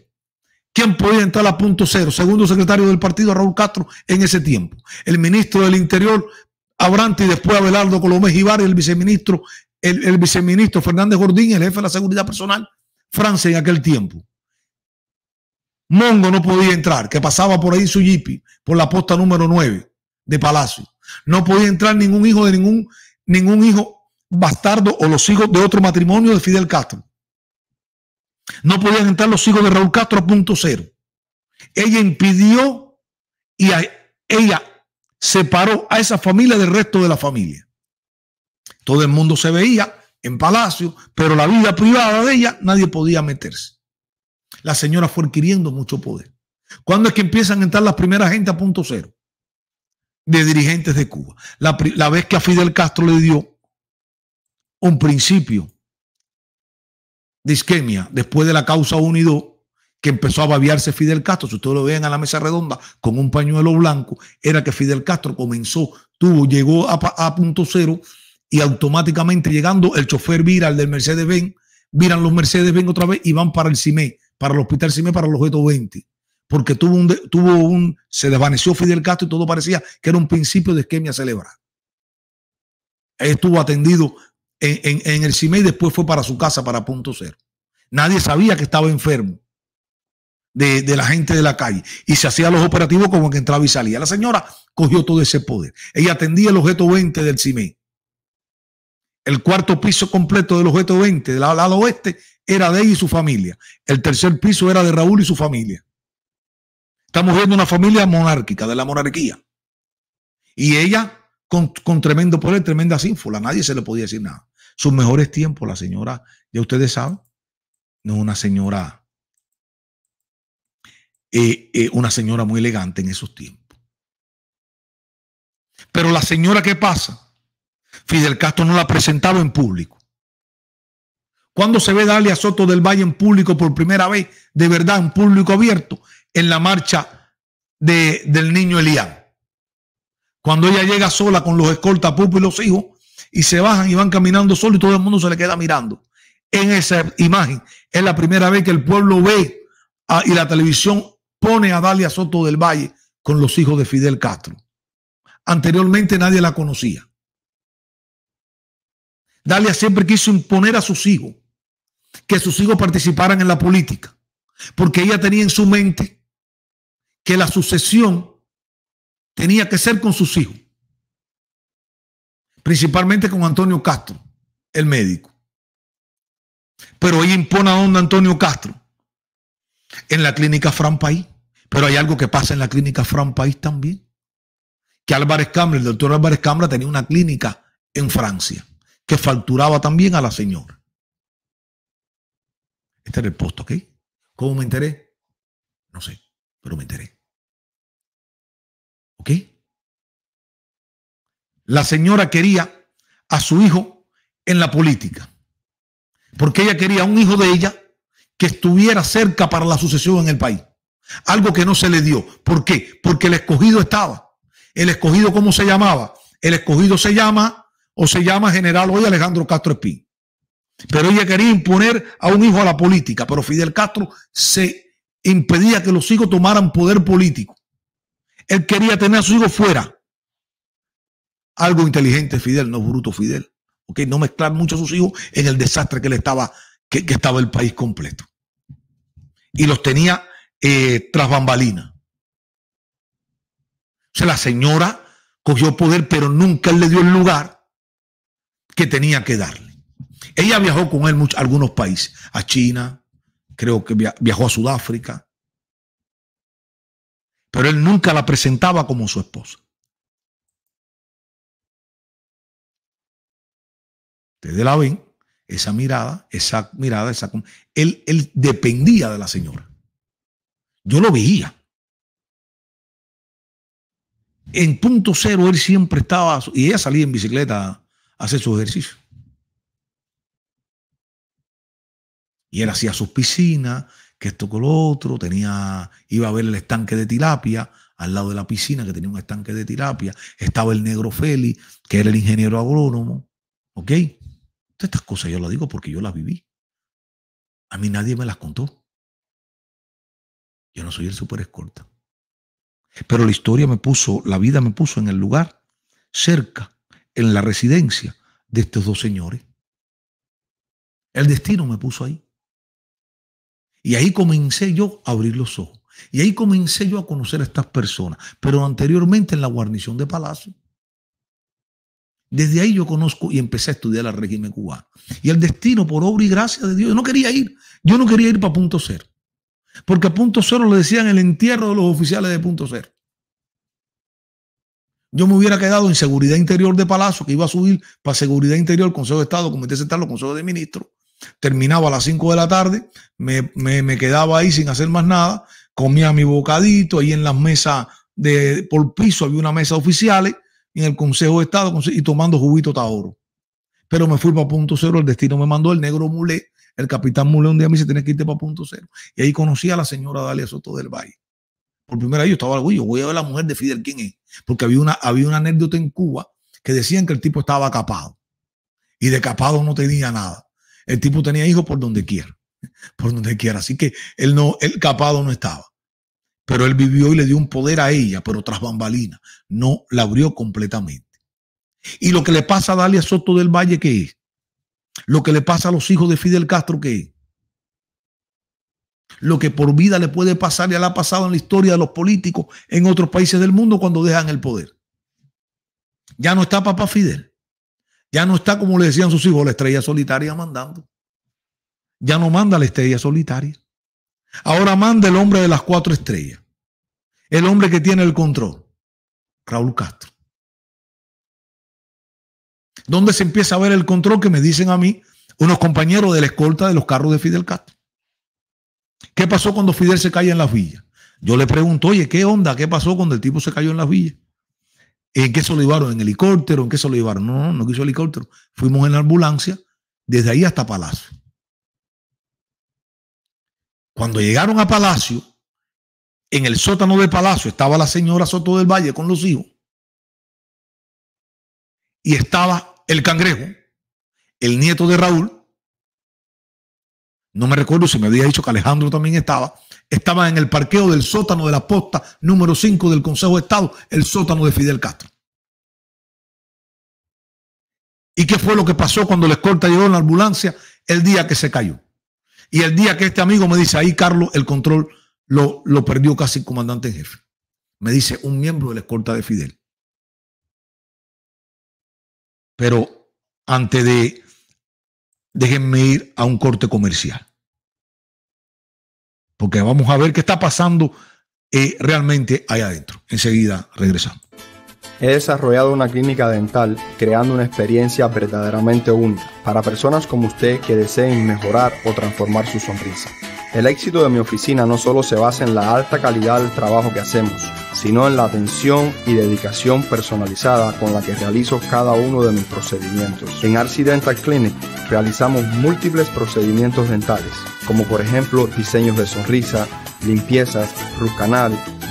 ¿Quién podía entrar a punto cero? Segundo secretario del partido, Raúl Castro, en ese tiempo. El ministro del Interior, y después Abelardo Colomé y el viceministro, el, el, viceministro Fernández Gordín, el jefe de la seguridad personal, Francia en aquel tiempo. Mongo no podía entrar, que pasaba por ahí su jipi, por la posta número 9 de Palacio. No podía entrar ningún hijo de ningún, ningún hijo bastardo o los hijos de otro matrimonio de Fidel Castro. No podían entrar los hijos de Raúl Castro punto cero. Ella impidió y ella separó a esa familia del resto de la familia. Todo el mundo se veía en palacio, pero la vida privada de ella nadie podía meterse. La señora fue adquiriendo mucho poder. ¿Cuándo es que empiezan a entrar las primeras gente a punto cero? De dirigentes de Cuba. La, vez que a Fidel Castro le dio un principio de isquemia después de la causa 1 y 2, que empezó a babiarse Fidel Castro, si ustedes lo ven a la mesa redonda con un pañuelo blanco, era que Fidel Castro comenzó, tuvo, llegó a, a punto cero y automáticamente llegando el chofer vira el del Mercedes-Benz, viran los Mercedes-Benz otra vez y van para el CIME, para el Hospital CIME, para el objeto 20, porque tuvo un, tuvo un, se desvaneció Fidel Castro y todo parecía que era un principio de esquemia cerebral. Estuvo atendido en, el CIME y después fue para su casa, para punto cero. Nadie sabía que estaba enfermo. De, de, la gente de la calle y se hacía los operativos como que entraba y salía. La señora cogió todo ese poder. Ella atendía el objeto 20 del CIME. El cuarto piso completo del objeto 20 del lado oeste era de ella y su familia. El tercer piso era de Raúl y su familia. Estamos viendo una familia monárquica, de la monarquía. Y ella con, tremendo poder, tremenda sínfola. Nadie se le podía decir nada. Sus mejores tiempos, la señora, ya ustedes saben, no es una señora, eh, eh, una señora muy elegante en esos tiempos. Pero la señora, ¿qué pasa? Fidel Castro no la presentaba en público. Cuando se ve Dalia Soto del Valle en público por primera vez, de verdad, en público abierto, en la marcha del niño Elián. Cuando ella llega sola con los escolta Pupo y los hijos, y se bajan y van caminando solo y todo el mundo se le queda mirando. En esa imagen es la primera vez que el pueblo ve y la televisión pone a Dalia Soto del Valle con los hijos de Fidel Castro. Anteriormente nadie la conocía. Dalia siempre quiso imponer a sus hijos que sus hijos participaran en la política, porque ella tenía en su mente que la sucesión tenía que ser con sus hijos, principalmente con Antonio Castro, el médico. Pero ella impone a don Antonio Castro en la clínica Fran País, pero hay algo que pasa en la clínica Fran País también, que Álvarez Cambra, el doctor Álvarez Cambra tenía una clínica en Francia que facturaba también a la señora. Este era el posto, ¿ok? ¿Cómo me enteré? No sé, pero me enteré. ¿Ok? La señora quería a su hijo en la política, porque ella quería un hijo de ella que estuviera cerca para la sucesión en el país. Algo que no se le dio. ¿Por qué? Porque el escogido estaba. El escogido, ¿cómo se llamaba? El escogido se llama o se llama general hoy Alejandro Castro Espín. Pero ella quería imponer a un hijo a la política, pero Fidel Castro se impedía que los hijos tomaran poder político. Él quería tener a su hijo fuera. Algo inteligente Fidel, no bruto Fidel. ¿ok? No mezclar mucho a sus hijos en el desastre que le estaba, que, estaba el país completo. Y los tenía eh, tras bambalina. O sea, la señora cogió poder, pero nunca le dio el lugar que tenía que darle. Ella viajó con él a algunos países, a China, creo que viajó a Sudáfrica, pero él nunca la presentaba como su esposa. Ustedes la ven, esa mirada, esa mirada, esa... Él, él dependía de la señora. Yo lo veía. En punto cero él siempre estaba, y ella salía en bicicleta Hace su ejercicio. Y él hacía sus piscinas, que esto con lo otro, tenía, iba a ver el estanque de tilapia, al lado de la piscina, que tenía un estanque de tilapia, estaba el negro Feli, que era el ingeniero agrónomo, ¿ok? estas cosas yo las digo porque yo las viví. A mí nadie me las contó. Yo no soy el super escorta. Pero la historia me puso, la vida me puso en el lugar cerca en la residencia de estos dos señores. El destino me puso ahí. Y ahí comencé yo a abrir los ojos. Y ahí comencé yo a conocer a estas personas, pero anteriormente en la guarnición de Palacio. Desde ahí yo conozco y empecé a estudiar el régimen cubano. Y el destino, por obra y gracia de Dios, yo no quería ir. Yo no quería ir para punto cero. Porque a punto cero le decían el entierro de los oficiales de punto cero yo me hubiera quedado en seguridad interior de Palacio, que iba a subir para seguridad interior, Consejo de Estado, Comité Central, Consejo de Ministros. Terminaba a las 5 de la tarde, me, quedaba ahí sin hacer más nada, comía mi bocadito, ahí en las mesas de por piso había una mesa oficiales en el Consejo de Estado y tomando juguito taoro. Pero me fui para punto cero, el destino me mandó el negro mulé, el capitán mulé un día me dice, tienes que irte para punto cero. Y ahí conocí a la señora Dalia Soto del Valle por primera vez yo estaba orgulloso, voy a ver a la mujer de Fidel, ¿quién es? Porque había una, había una anécdota en Cuba que decían que el tipo estaba capado y de capado no tenía nada. El tipo tenía hijos por donde quiera, *laughs* por donde quiera. Así que él no, el capado no estaba. Pero él vivió y le dio un poder a ella, pero tras bambalina, No la abrió completamente. Y lo que le pasa a Dalia Soto del Valle, ¿qué es? Lo que le pasa a los hijos de Fidel Castro, ¿qué es? lo que por vida le puede pasar, ya le ha pasado en la historia de los políticos en otros países del mundo cuando dejan el poder. Ya no está papá Fidel. Ya no está, como le decían sus hijos, la estrella solitaria mandando. Ya no manda la estrella solitaria. Ahora manda el hombre de las cuatro estrellas. El hombre que tiene el control. Raúl Castro. ¿Dónde se empieza a ver el control que me dicen a mí unos compañeros de la escolta de los carros de Fidel Castro? ¿Qué pasó cuando Fidel se cae en la villa? Yo le pregunto, oye, ¿qué onda? ¿Qué pasó cuando el tipo se cayó en las villas? ¿En qué se lo llevaron? ¿En helicóptero? ¿En qué se lo llevaron? No, no, no quiso helicóptero. Fuimos en la ambulancia desde ahí hasta Palacio. Cuando llegaron a Palacio, en el sótano de Palacio estaba la señora Soto del Valle con los hijos. Y estaba el cangrejo, el nieto de Raúl, no me recuerdo si me había dicho que Alejandro también estaba, estaba en el parqueo del sótano de la posta número 5 del Consejo de Estado, el sótano de Fidel Castro. ¿Y qué fue lo que pasó cuando la escolta llegó en la ambulancia el día que se cayó? Y el día que este amigo me dice, ahí Carlos, el control lo, lo perdió casi el comandante en jefe. Me dice un miembro de la escolta de Fidel. Pero antes de déjenme ir a un corte comercial. Porque vamos a ver qué está pasando eh, realmente ahí adentro. Enseguida regresamos. He desarrollado una clínica dental creando una experiencia verdaderamente única para personas como usted que deseen mejorar o transformar su sonrisa. El éxito de mi oficina no solo se basa en la alta calidad del trabajo que hacemos, sino en la atención y dedicación personalizada con la que realizo cada uno de mis procedimientos. En Arci Dental Clinic realizamos múltiples procedimientos dentales, como por ejemplo diseños de sonrisa, limpiezas, root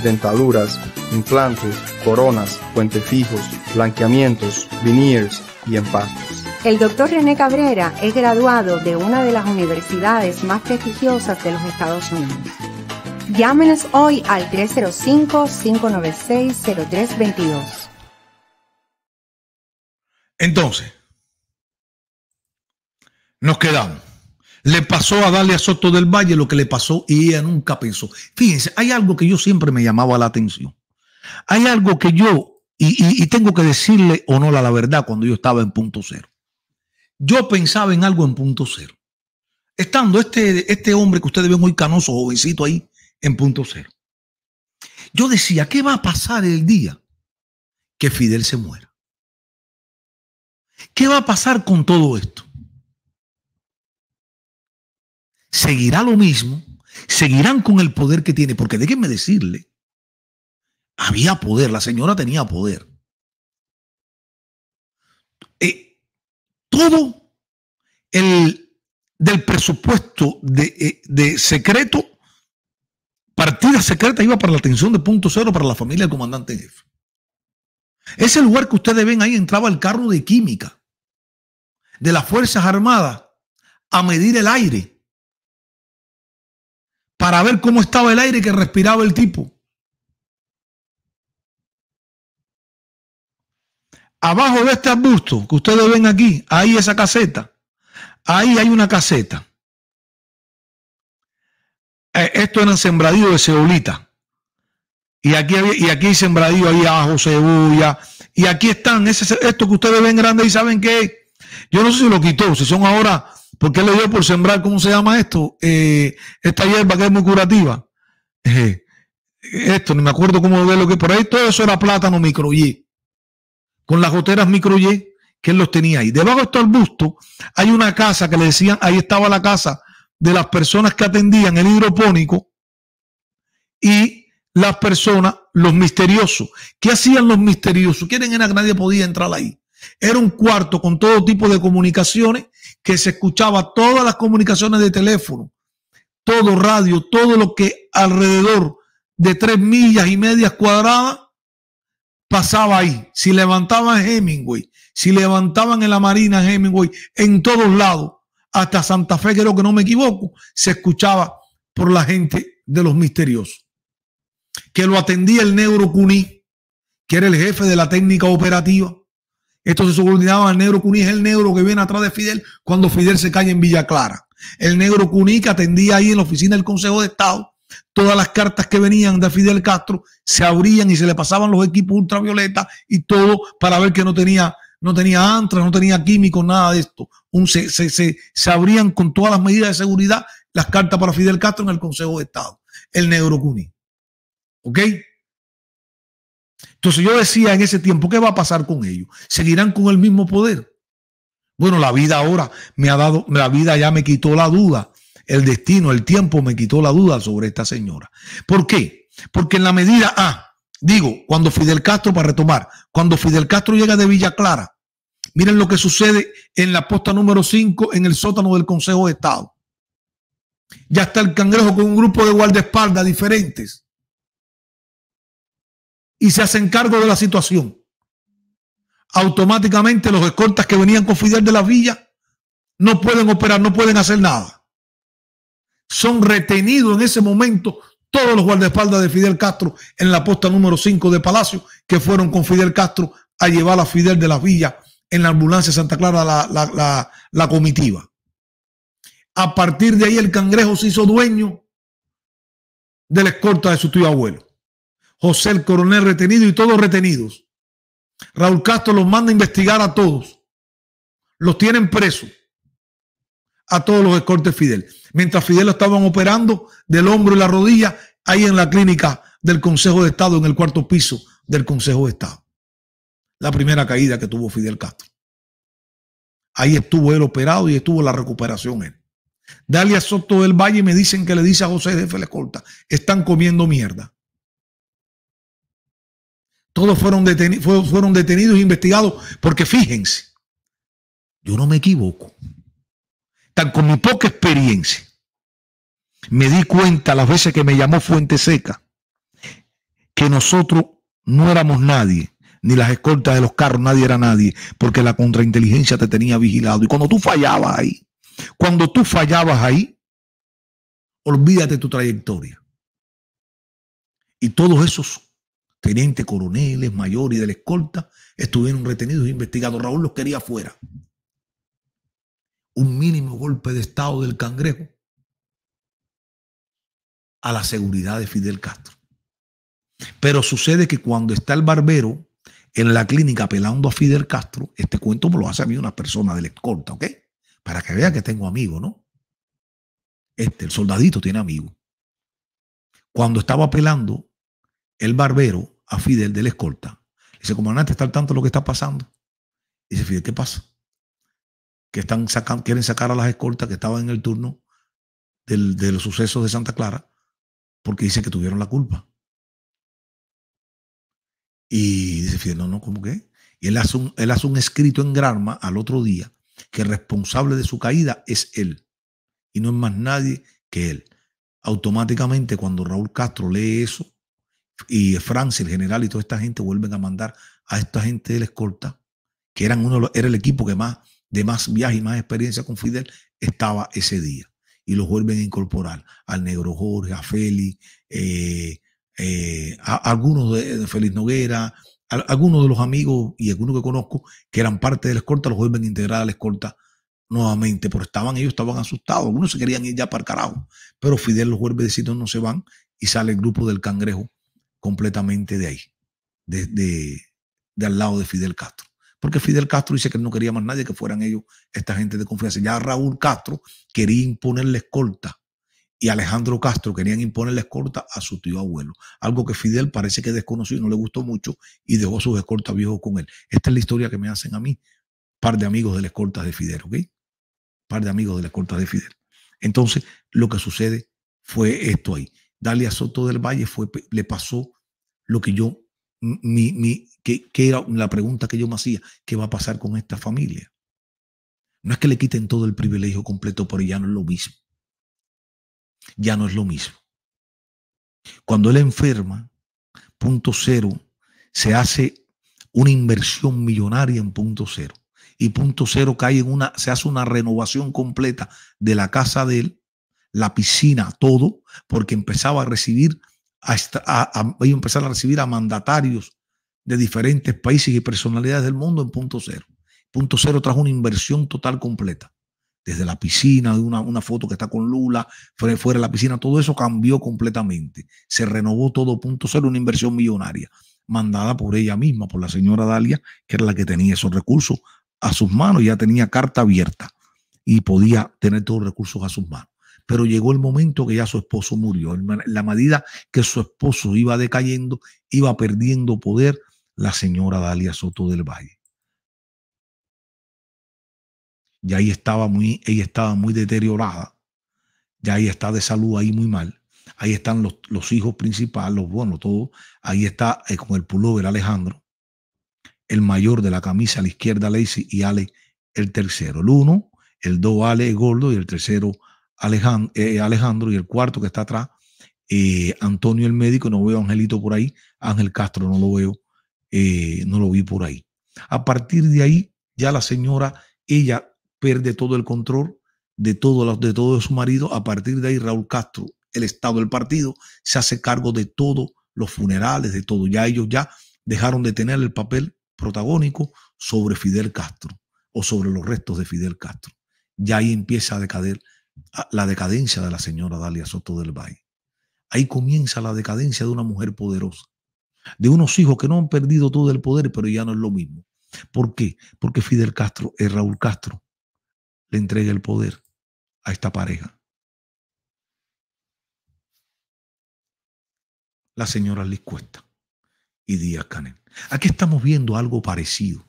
dentaduras, implantes, coronas, puentes fijos, blanqueamientos, veneers y empastes. El doctor René Cabrera es graduado de una de las universidades más prestigiosas de los Estados Unidos. Llámenos hoy al 305-596-0322. Entonces, nos quedamos. Le pasó a Dalia Soto del Valle lo que le pasó y ella nunca pensó. Fíjense, hay algo que yo siempre me llamaba la atención. Hay algo que yo, y, y tengo que decirle o no la verdad cuando yo estaba en punto cero yo pensaba en algo en punto cero. Estando este, este hombre que ustedes ven hoy canoso, jovencito ahí, en punto cero. Yo decía, ¿qué va a pasar el día que Fidel se muera? ¿Qué va a pasar con todo esto? ¿Seguirá lo mismo? ¿Seguirán con el poder que tiene? Porque déjenme decirle, había poder, la señora tenía poder. Eh, todo el del presupuesto eh, de, secreto, partida secreta iba para la atención de punto cero para la familia del comandante jefe. Ese lugar que ustedes ven ahí entraba el carro de química de las Fuerzas Armadas a medir el aire para ver cómo estaba el aire que respiraba el tipo. Abajo de este arbusto que ustedes ven aquí, ahí esa caseta. Ahí hay una caseta. Eh, esto esto el sembradío de cebolita. Y aquí, y aquí sembradío ahí ajo, cebolla. Y aquí están, ese, esto que ustedes ven grande y saben que yo no sé si lo quitó, si son ahora, porque le dio por sembrar, ¿cómo se llama esto? Eh, esta hierba que es muy curativa. *laughs* esto, ni me acuerdo cómo ve lo que por ahí, todo eso era plátano micro y con las goteras micro -Y que él los tenía ahí. Debajo de el este busto, hay una casa que le decían, ahí estaba la casa de las personas que atendían el hidropónico y las personas, los misteriosos. ¿Qué hacían los misteriosos? Quieren era que nadie podía entrar ahí. Era un cuarto con todo tipo de comunicaciones que se escuchaba todas las comunicaciones de teléfono, todo radio, todo lo que alrededor de tres millas y medias cuadradas pasaba ahí. Si levantaban Hemingway, si levantaban en la Marina Hemingway, en todos lados, hasta Santa Fe, creo que no me equivoco, se escuchaba por la gente de los misteriosos. Que lo atendía el negro Cuní, que era el jefe de la técnica operativa. Esto se subordinaba al negro Cuní, es el negro que viene atrás de Fidel cuando Fidel se cae en Villa Clara. El negro Cuní que atendía ahí en la oficina del Consejo de Estado todas las cartas que venían de Fidel Castro se abrían y se le pasaban los equipos ultravioleta y todo para ver que no tenía, no tenía no tenía químicos, nada de esto. Un, se, abrían con todas las medidas de seguridad las cartas para Fidel Castro en el Consejo de Estado, el negro Cuni. ¿Ok? Entonces yo decía en ese tiempo, ¿qué va a pasar con ellos? ¿Seguirán con el mismo poder? Bueno, la vida ahora me ha dado, la vida ya me quitó la duda el destino, el tiempo me quitó la duda sobre esta señora. ¿Por qué? Porque en la medida A, ah, digo, cuando Fidel Castro, para retomar, cuando Fidel Castro llega de Villa Clara, miren lo que sucede en la posta número 5 en el sótano del Consejo de Estado. Ya está el cangrejo con un grupo de guardaespaldas diferentes. Y se hacen cargo de la situación. Automáticamente los escoltas que venían con Fidel de la Villa no pueden operar, no pueden hacer nada son retenidos en ese momento todos los guardaespaldas de Fidel Castro en la posta número 5 de Palacio, que fueron con Fidel Castro a llevar a Fidel de la villa en la ambulancia Santa Clara la, la comitiva. A partir de ahí el cangrejo se hizo dueño de la escorta de su tío abuelo. José el coronel retenido y todos retenidos. Raúl Castro los manda a investigar a todos. Los tienen presos a todos los escortes Fidel. Mientras Fidel lo estaban operando del hombro y la rodilla, ahí en la clínica del Consejo de Estado, en el cuarto piso del Consejo de Estado. La primera caída que tuvo Fidel Castro. Ahí estuvo él operado y estuvo la recuperación él. Dalia Soto del Valle me dicen que le dice a José de Corta, están comiendo mierda. Todos fueron, detenidos fueron detenidos e investigados porque fíjense, yo no me equivoco con mi poca experiencia, me di cuenta las veces que me llamó Fuente Seca, que nosotros no éramos nadie, ni las escoltas de los carros, nadie era nadie, porque la contrainteligencia te tenía vigilado. Y cuando tú fallabas ahí, cuando tú fallabas ahí, olvídate tu trayectoria. Y todos esos tenientes coroneles, mayores de la escolta, estuvieron retenidos e investigados. Raúl los quería fuera un mínimo golpe de Estado del cangrejo a la seguridad de Fidel Castro. Pero sucede que cuando está el barbero en la clínica apelando a Fidel Castro, este cuento me lo hace a mí una persona del escolta, ¿ok? Para que vea que tengo amigo ¿no? Este, el soldadito tiene amigo Cuando estaba apelando el barbero a Fidel del escolta, dice, comandante, ¿está al tanto de lo que está pasando? Dice, Fidel, ¿qué pasa? que están quieren sacar a las escoltas que estaban en el turno de los sucesos de Santa Clara, porque dicen que tuvieron la culpa. Y dice Fidel, no, no, ¿cómo que? Y él hace, un, él hace un escrito en grama al otro día que el responsable de su caída es él y no es más nadie que él. Automáticamente cuando Raúl Castro lee eso y Francia, el general y toda esta gente vuelven a mandar a esta gente de la escolta, que eran uno, era el equipo que más de más viajes y más experiencia con Fidel estaba ese día. Y los vuelven a incorporar al Negro Jorge, a Félix, eh, eh, a, algunos de, de Félix Noguera, algunos de los amigos y algunos que conozco que eran parte de la escorta, los vuelven a integrar a la escorta nuevamente, porque estaban ellos, estaban asustados, algunos se querían ir ya para el carajo, pero Fidel los vuelve a decir, no se van y sale el grupo del cangrejo completamente de ahí, desde de al lado de Fidel Castro porque Fidel Castro dice que no quería más nadie que fueran ellos esta gente de confianza. Ya Raúl Castro quería imponerle escolta y Alejandro Castro querían imponerle escolta a su tío abuelo, algo que Fidel parece que desconoció y no le gustó mucho y dejó sus escoltas viejos con él. Esta es la historia que me hacen a mí, par de amigos de la escolta de Fidel, ¿ok? Par de amigos de la escolta de Fidel. Entonces, lo que sucede fue esto ahí. Dalia Soto del Valle le pasó lo que yo mi, que, que era la pregunta que yo me hacía, ¿qué va a pasar con esta familia? No es que le quiten todo el privilegio completo, pero ya no es lo mismo. Ya no es lo mismo. Cuando él enferma, punto cero, se hace una inversión millonaria en punto cero. Y punto cero cae en una, se hace una renovación completa de la casa de él, la piscina, todo, porque empezaba a recibir a, empezar a recibir a mandatarios de diferentes países y personalidades del mundo en punto cero. Punto cero trajo una inversión total completa. Desde la piscina, una, una foto que está con Lula, fuera, fuera de la piscina, todo eso cambió completamente. Se renovó todo punto cero, una inversión millonaria, mandada por ella misma, por la señora Dalia, que era la que tenía esos recursos a sus manos, ya tenía carta abierta y podía tener todos los recursos a sus manos pero llegó el momento que ya su esposo murió. En la medida que su esposo iba decayendo, iba perdiendo poder la señora Dalia Soto del Valle. Y ahí estaba muy, ella estaba muy deteriorada, ya ahí está de salud ahí muy mal. Ahí están los, hijos principales, los buenos, todos. Ahí está eh, con el pullover Alejandro, el mayor de la camisa a la izquierda, Lacey, y Ale, el tercero. El uno, el dos, Ale, Gordo, y el tercero, eh, Alejandro, y el cuarto que está atrás, eh, Antonio el médico, no veo a Angelito por ahí, Ángel Castro no lo veo, eh, no lo vi por ahí. A partir de ahí, ya la señora, ella pierde todo el control de todo, de su marido. A partir de ahí, Raúl Castro, el Estado del partido, se hace cargo de todos los funerales, de todo. Ya ellos ya dejaron de tener el papel protagónico sobre Fidel Castro o sobre los restos de Fidel Castro. Ya ahí empieza a decader Ah, la decadencia de la señora Dalia Soto del Valle. Ahí comienza la decadencia de una mujer poderosa, de unos hijos que no han perdido todo el poder, pero ya no es lo mismo. ¿Por qué? Porque Fidel Castro, es eh, Raúl Castro, le entrega el poder a esta pareja. La señora Liz Cuesta y Díaz Canel. Aquí estamos viendo algo parecido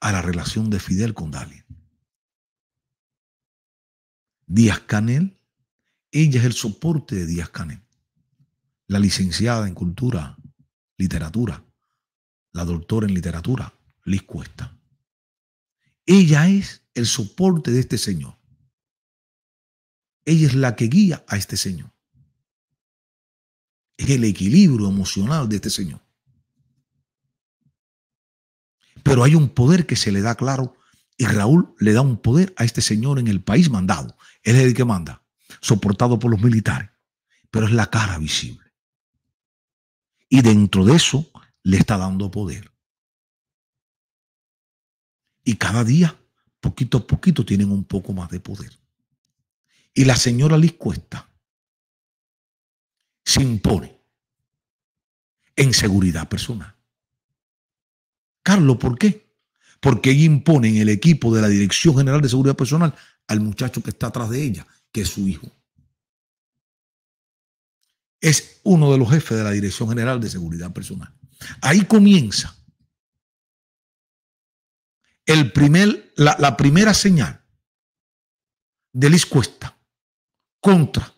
a la relación de Fidel con Dalia. Díaz Canel, ella es el soporte de Díaz Canel, la licenciada en cultura, literatura, la doctora en literatura, Liz Cuesta. Ella es el soporte de este señor. Ella es la que guía a este señor. Es el equilibrio emocional de este señor. Pero hay un poder que se le da claro y Raúl le da un poder a este señor en el país mandado. Él es el que manda, soportado por los militares, pero es la cara visible. Y dentro de eso le está dando poder. Y cada día, poquito a poquito, tienen un poco más de poder. Y la señora Liz Cuesta se impone en seguridad personal. Carlos, ¿por qué? Porque ella impone en el equipo de la Dirección General de Seguridad Personal al muchacho que está atrás de ella, que es su hijo. Es uno de los jefes de la Dirección General de Seguridad Personal. Ahí comienza el primer, la, primera señal de Liz Cuesta contra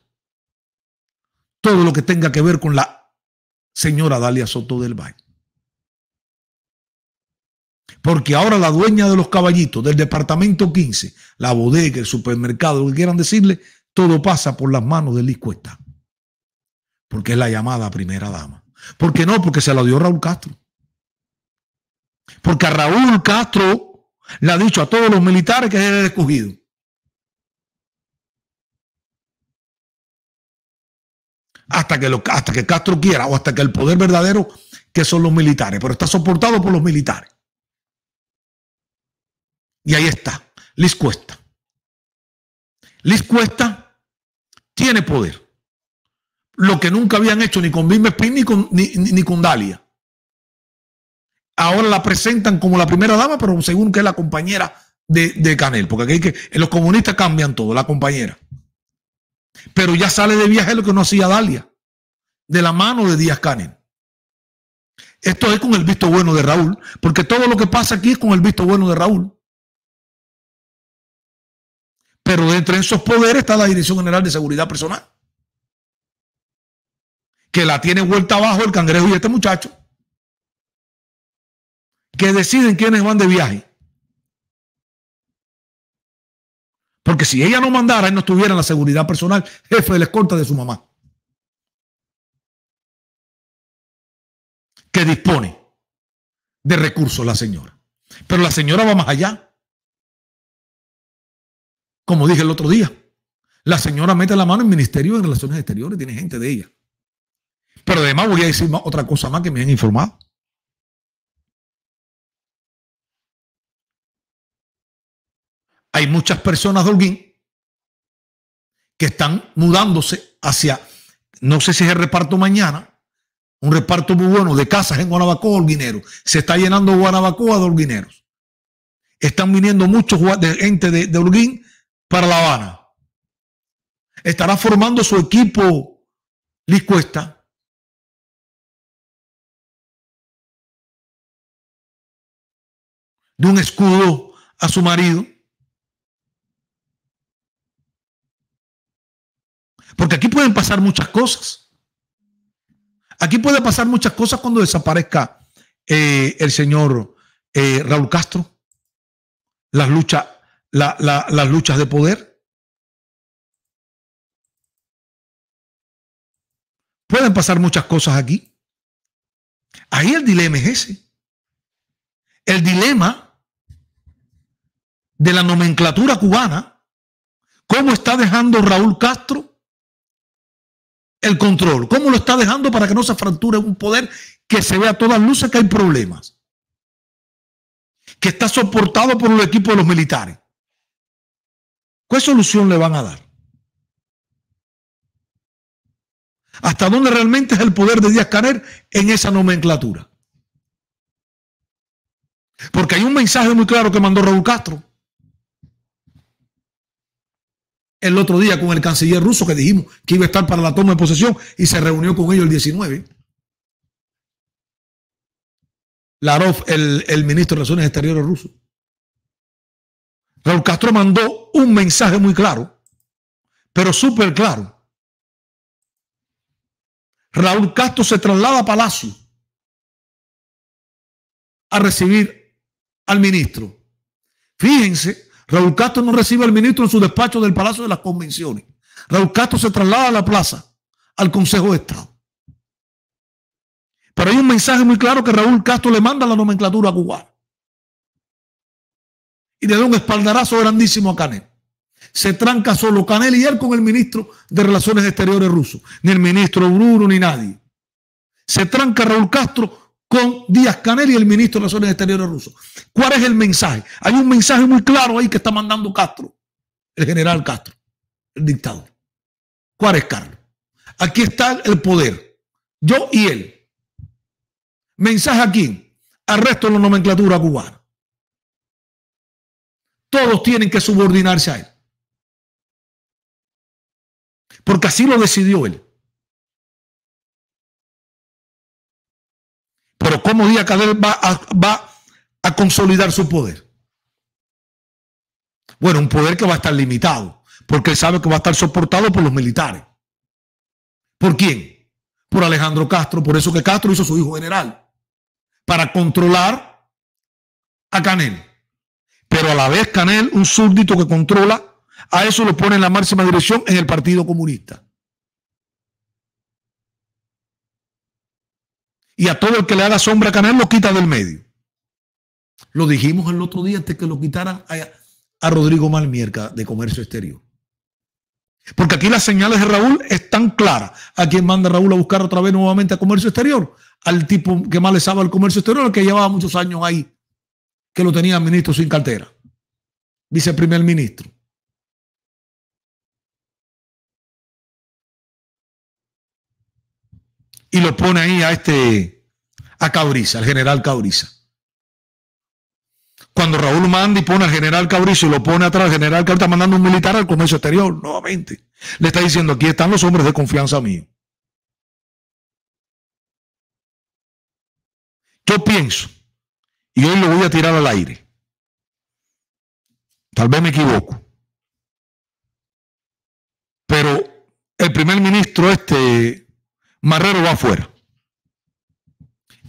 todo lo que tenga que ver con la señora Dalia Soto del Valle. Porque ahora la dueña de los caballitos del departamento 15, la bodega, el supermercado, lo que quieran decirle, todo pasa por las manos de Liz Porque es la llamada primera dama. ¿Por qué no? Porque se la dio Raúl Castro. Porque a Raúl Castro le ha dicho a todos los militares que es el escogido. Hasta que, hasta que Castro quiera o hasta que el poder verdadero que son los militares, pero está soportado por los militares. Y ahí está, Liz Cuesta. Liz Cuesta tiene poder. Lo que nunca habían hecho ni con Bim Spin ni con, Dalia. Ahora la presentan como la primera dama, pero según que es la compañera de, de Canel. Porque aquí que, los comunistas cambian todo, la compañera. Pero ya sale de viaje lo que no hacía Dalia. De la mano de Díaz Canel. Esto es con el visto bueno de Raúl, porque todo lo que pasa aquí es con el visto bueno de Raúl pero dentro de esos poderes está la Dirección General de Seguridad Personal, que la tiene vuelta abajo el cangrejo y este muchacho, que deciden quiénes van de viaje. Porque si ella no mandara, y no estuviera en la seguridad personal, jefe de la escolta de su mamá. Que dispone de recursos la señora. Pero la señora va más allá. Como dije el otro día, la señora mete la mano en Ministerio de Relaciones Exteriores, tiene gente de ella. Pero además voy a decir otra cosa más que me han informado. Hay muchas personas de Holguín que están mudándose hacia, no sé si es el reparto mañana, un reparto muy bueno de casas en Guanabacoa, Holguineros. Se está llenando Guanabacoa de Holguineros. Están viniendo muchos de gente de, de Holguín para La Habana. Estará formando su equipo li Cuesta. De un escudo a su marido. Porque aquí pueden pasar muchas cosas. Aquí puede pasar muchas cosas cuando desaparezca eh, el señor eh, Raúl Castro. Las luchas las luchas de poder. Pueden pasar muchas cosas aquí. Ahí el dilema es ese. El dilema de la nomenclatura cubana, cómo está dejando Raúl Castro el control, cómo lo está dejando para que no se fracture un poder que se ve a todas luces que hay problemas, que está soportado por el equipo de los militares. ¿Qué solución le van a dar? ¿Hasta dónde realmente es el poder de Díaz Canel en esa nomenclatura? Porque hay un mensaje muy claro que mandó Raúl Castro el otro día con el canciller ruso que dijimos que iba a estar para la toma de posesión y se reunió con ellos el 19. Larov, el, el ministro de Relaciones Exteriores ruso. Raúl Castro mandó un mensaje muy claro, pero súper claro. Raúl Castro se traslada a Palacio a recibir al ministro. Fíjense, Raúl Castro no recibe al ministro en su despacho del Palacio de las Convenciones. Raúl Castro se traslada a la plaza, al Consejo de Estado. Pero hay un mensaje muy claro que Raúl Castro le manda a la nomenclatura a Cuba y le da un espaldarazo grandísimo a Canel. Se tranca solo Canel y él con el ministro de Relaciones Exteriores ruso. Ni el ministro Bruno ni nadie. Se tranca Raúl Castro con Díaz Canel y el ministro de Relaciones Exteriores ruso. ¿Cuál es el mensaje? Hay un mensaje muy claro ahí que está mandando Castro, el general Castro, el dictador. ¿Cuál es Carlos? Aquí está el poder, yo y él. Mensaje a quién? Al resto de la nomenclatura cubana todos tienen que subordinarse a él. Porque así lo decidió él. Pero ¿cómo Díaz Canel va a, va a consolidar su poder? Bueno, un poder que va a estar limitado, porque él sabe que va a estar soportado por los militares. ¿Por quién? Por Alejandro Castro, por eso que Castro hizo su hijo general, para controlar a Canel pero a la vez Canel, un súbdito que controla, a eso lo pone en la máxima dirección en el Partido Comunista. Y a todo el que le haga sombra a Canel lo quita del medio. Lo dijimos el otro día antes que lo quitaran a, Rodrigo Malmierca de Comercio Exterior. Porque aquí las señales de Raúl están claras. ¿A quién manda Raúl a buscar otra vez nuevamente a comercio exterior? Al tipo que más le sabe al comercio exterior, el que llevaba muchos años ahí que lo tenía ministro sin cartera, primer ministro. Y lo pone ahí a este, a Cabriza, al general Cabriza. Cuando Raúl Mandi pone al general Cabrizo y lo pone atrás, el general Caurita está mandando un militar al comercio exterior, nuevamente. Le está diciendo, aquí están los hombres de confianza mío. Yo pienso y hoy lo voy a tirar al aire. Tal vez me equivoco. Pero el primer ministro este, Marrero, va afuera.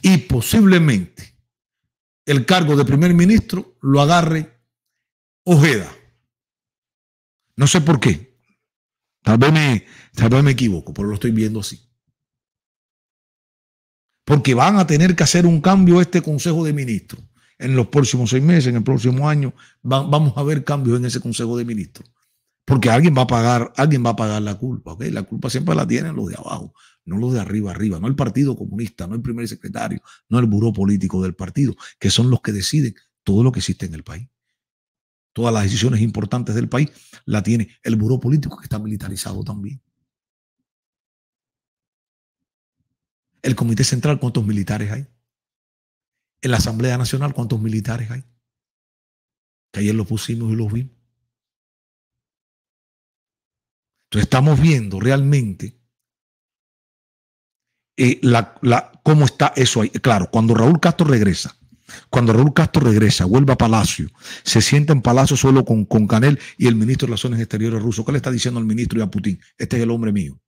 Y posiblemente el cargo de primer ministro lo agarre Ojeda. No sé por qué. Tal vez me, tal vez me equivoco, pero lo estoy viendo así porque van a tener que hacer un cambio este Consejo de Ministros. En los próximos seis meses, en el próximo año, vamos a ver cambios en ese Consejo de Ministros. Porque alguien va a pagar, alguien va a pagar la culpa, La culpa siempre la tienen los de abajo, no los de arriba arriba, no el Partido Comunista, no el primer secretario, no el buró político del partido, que son los que deciden todo lo que existe en el país. Todas las decisiones importantes del país la tiene el buró político que está militarizado también. el Comité Central, ¿cuántos militares hay? En la Asamblea Nacional, ¿cuántos militares hay? Que ayer lo pusimos y los vimos. Entonces estamos viendo realmente eh, la, cómo está eso ahí. Claro, cuando Raúl Castro regresa, cuando Raúl Castro regresa, vuelve a Palacio, se sienta en Palacio solo con, con Canel y el ministro de Relaciones Exteriores ruso. ¿Qué le está diciendo al ministro y a Putin? Este es el hombre mío.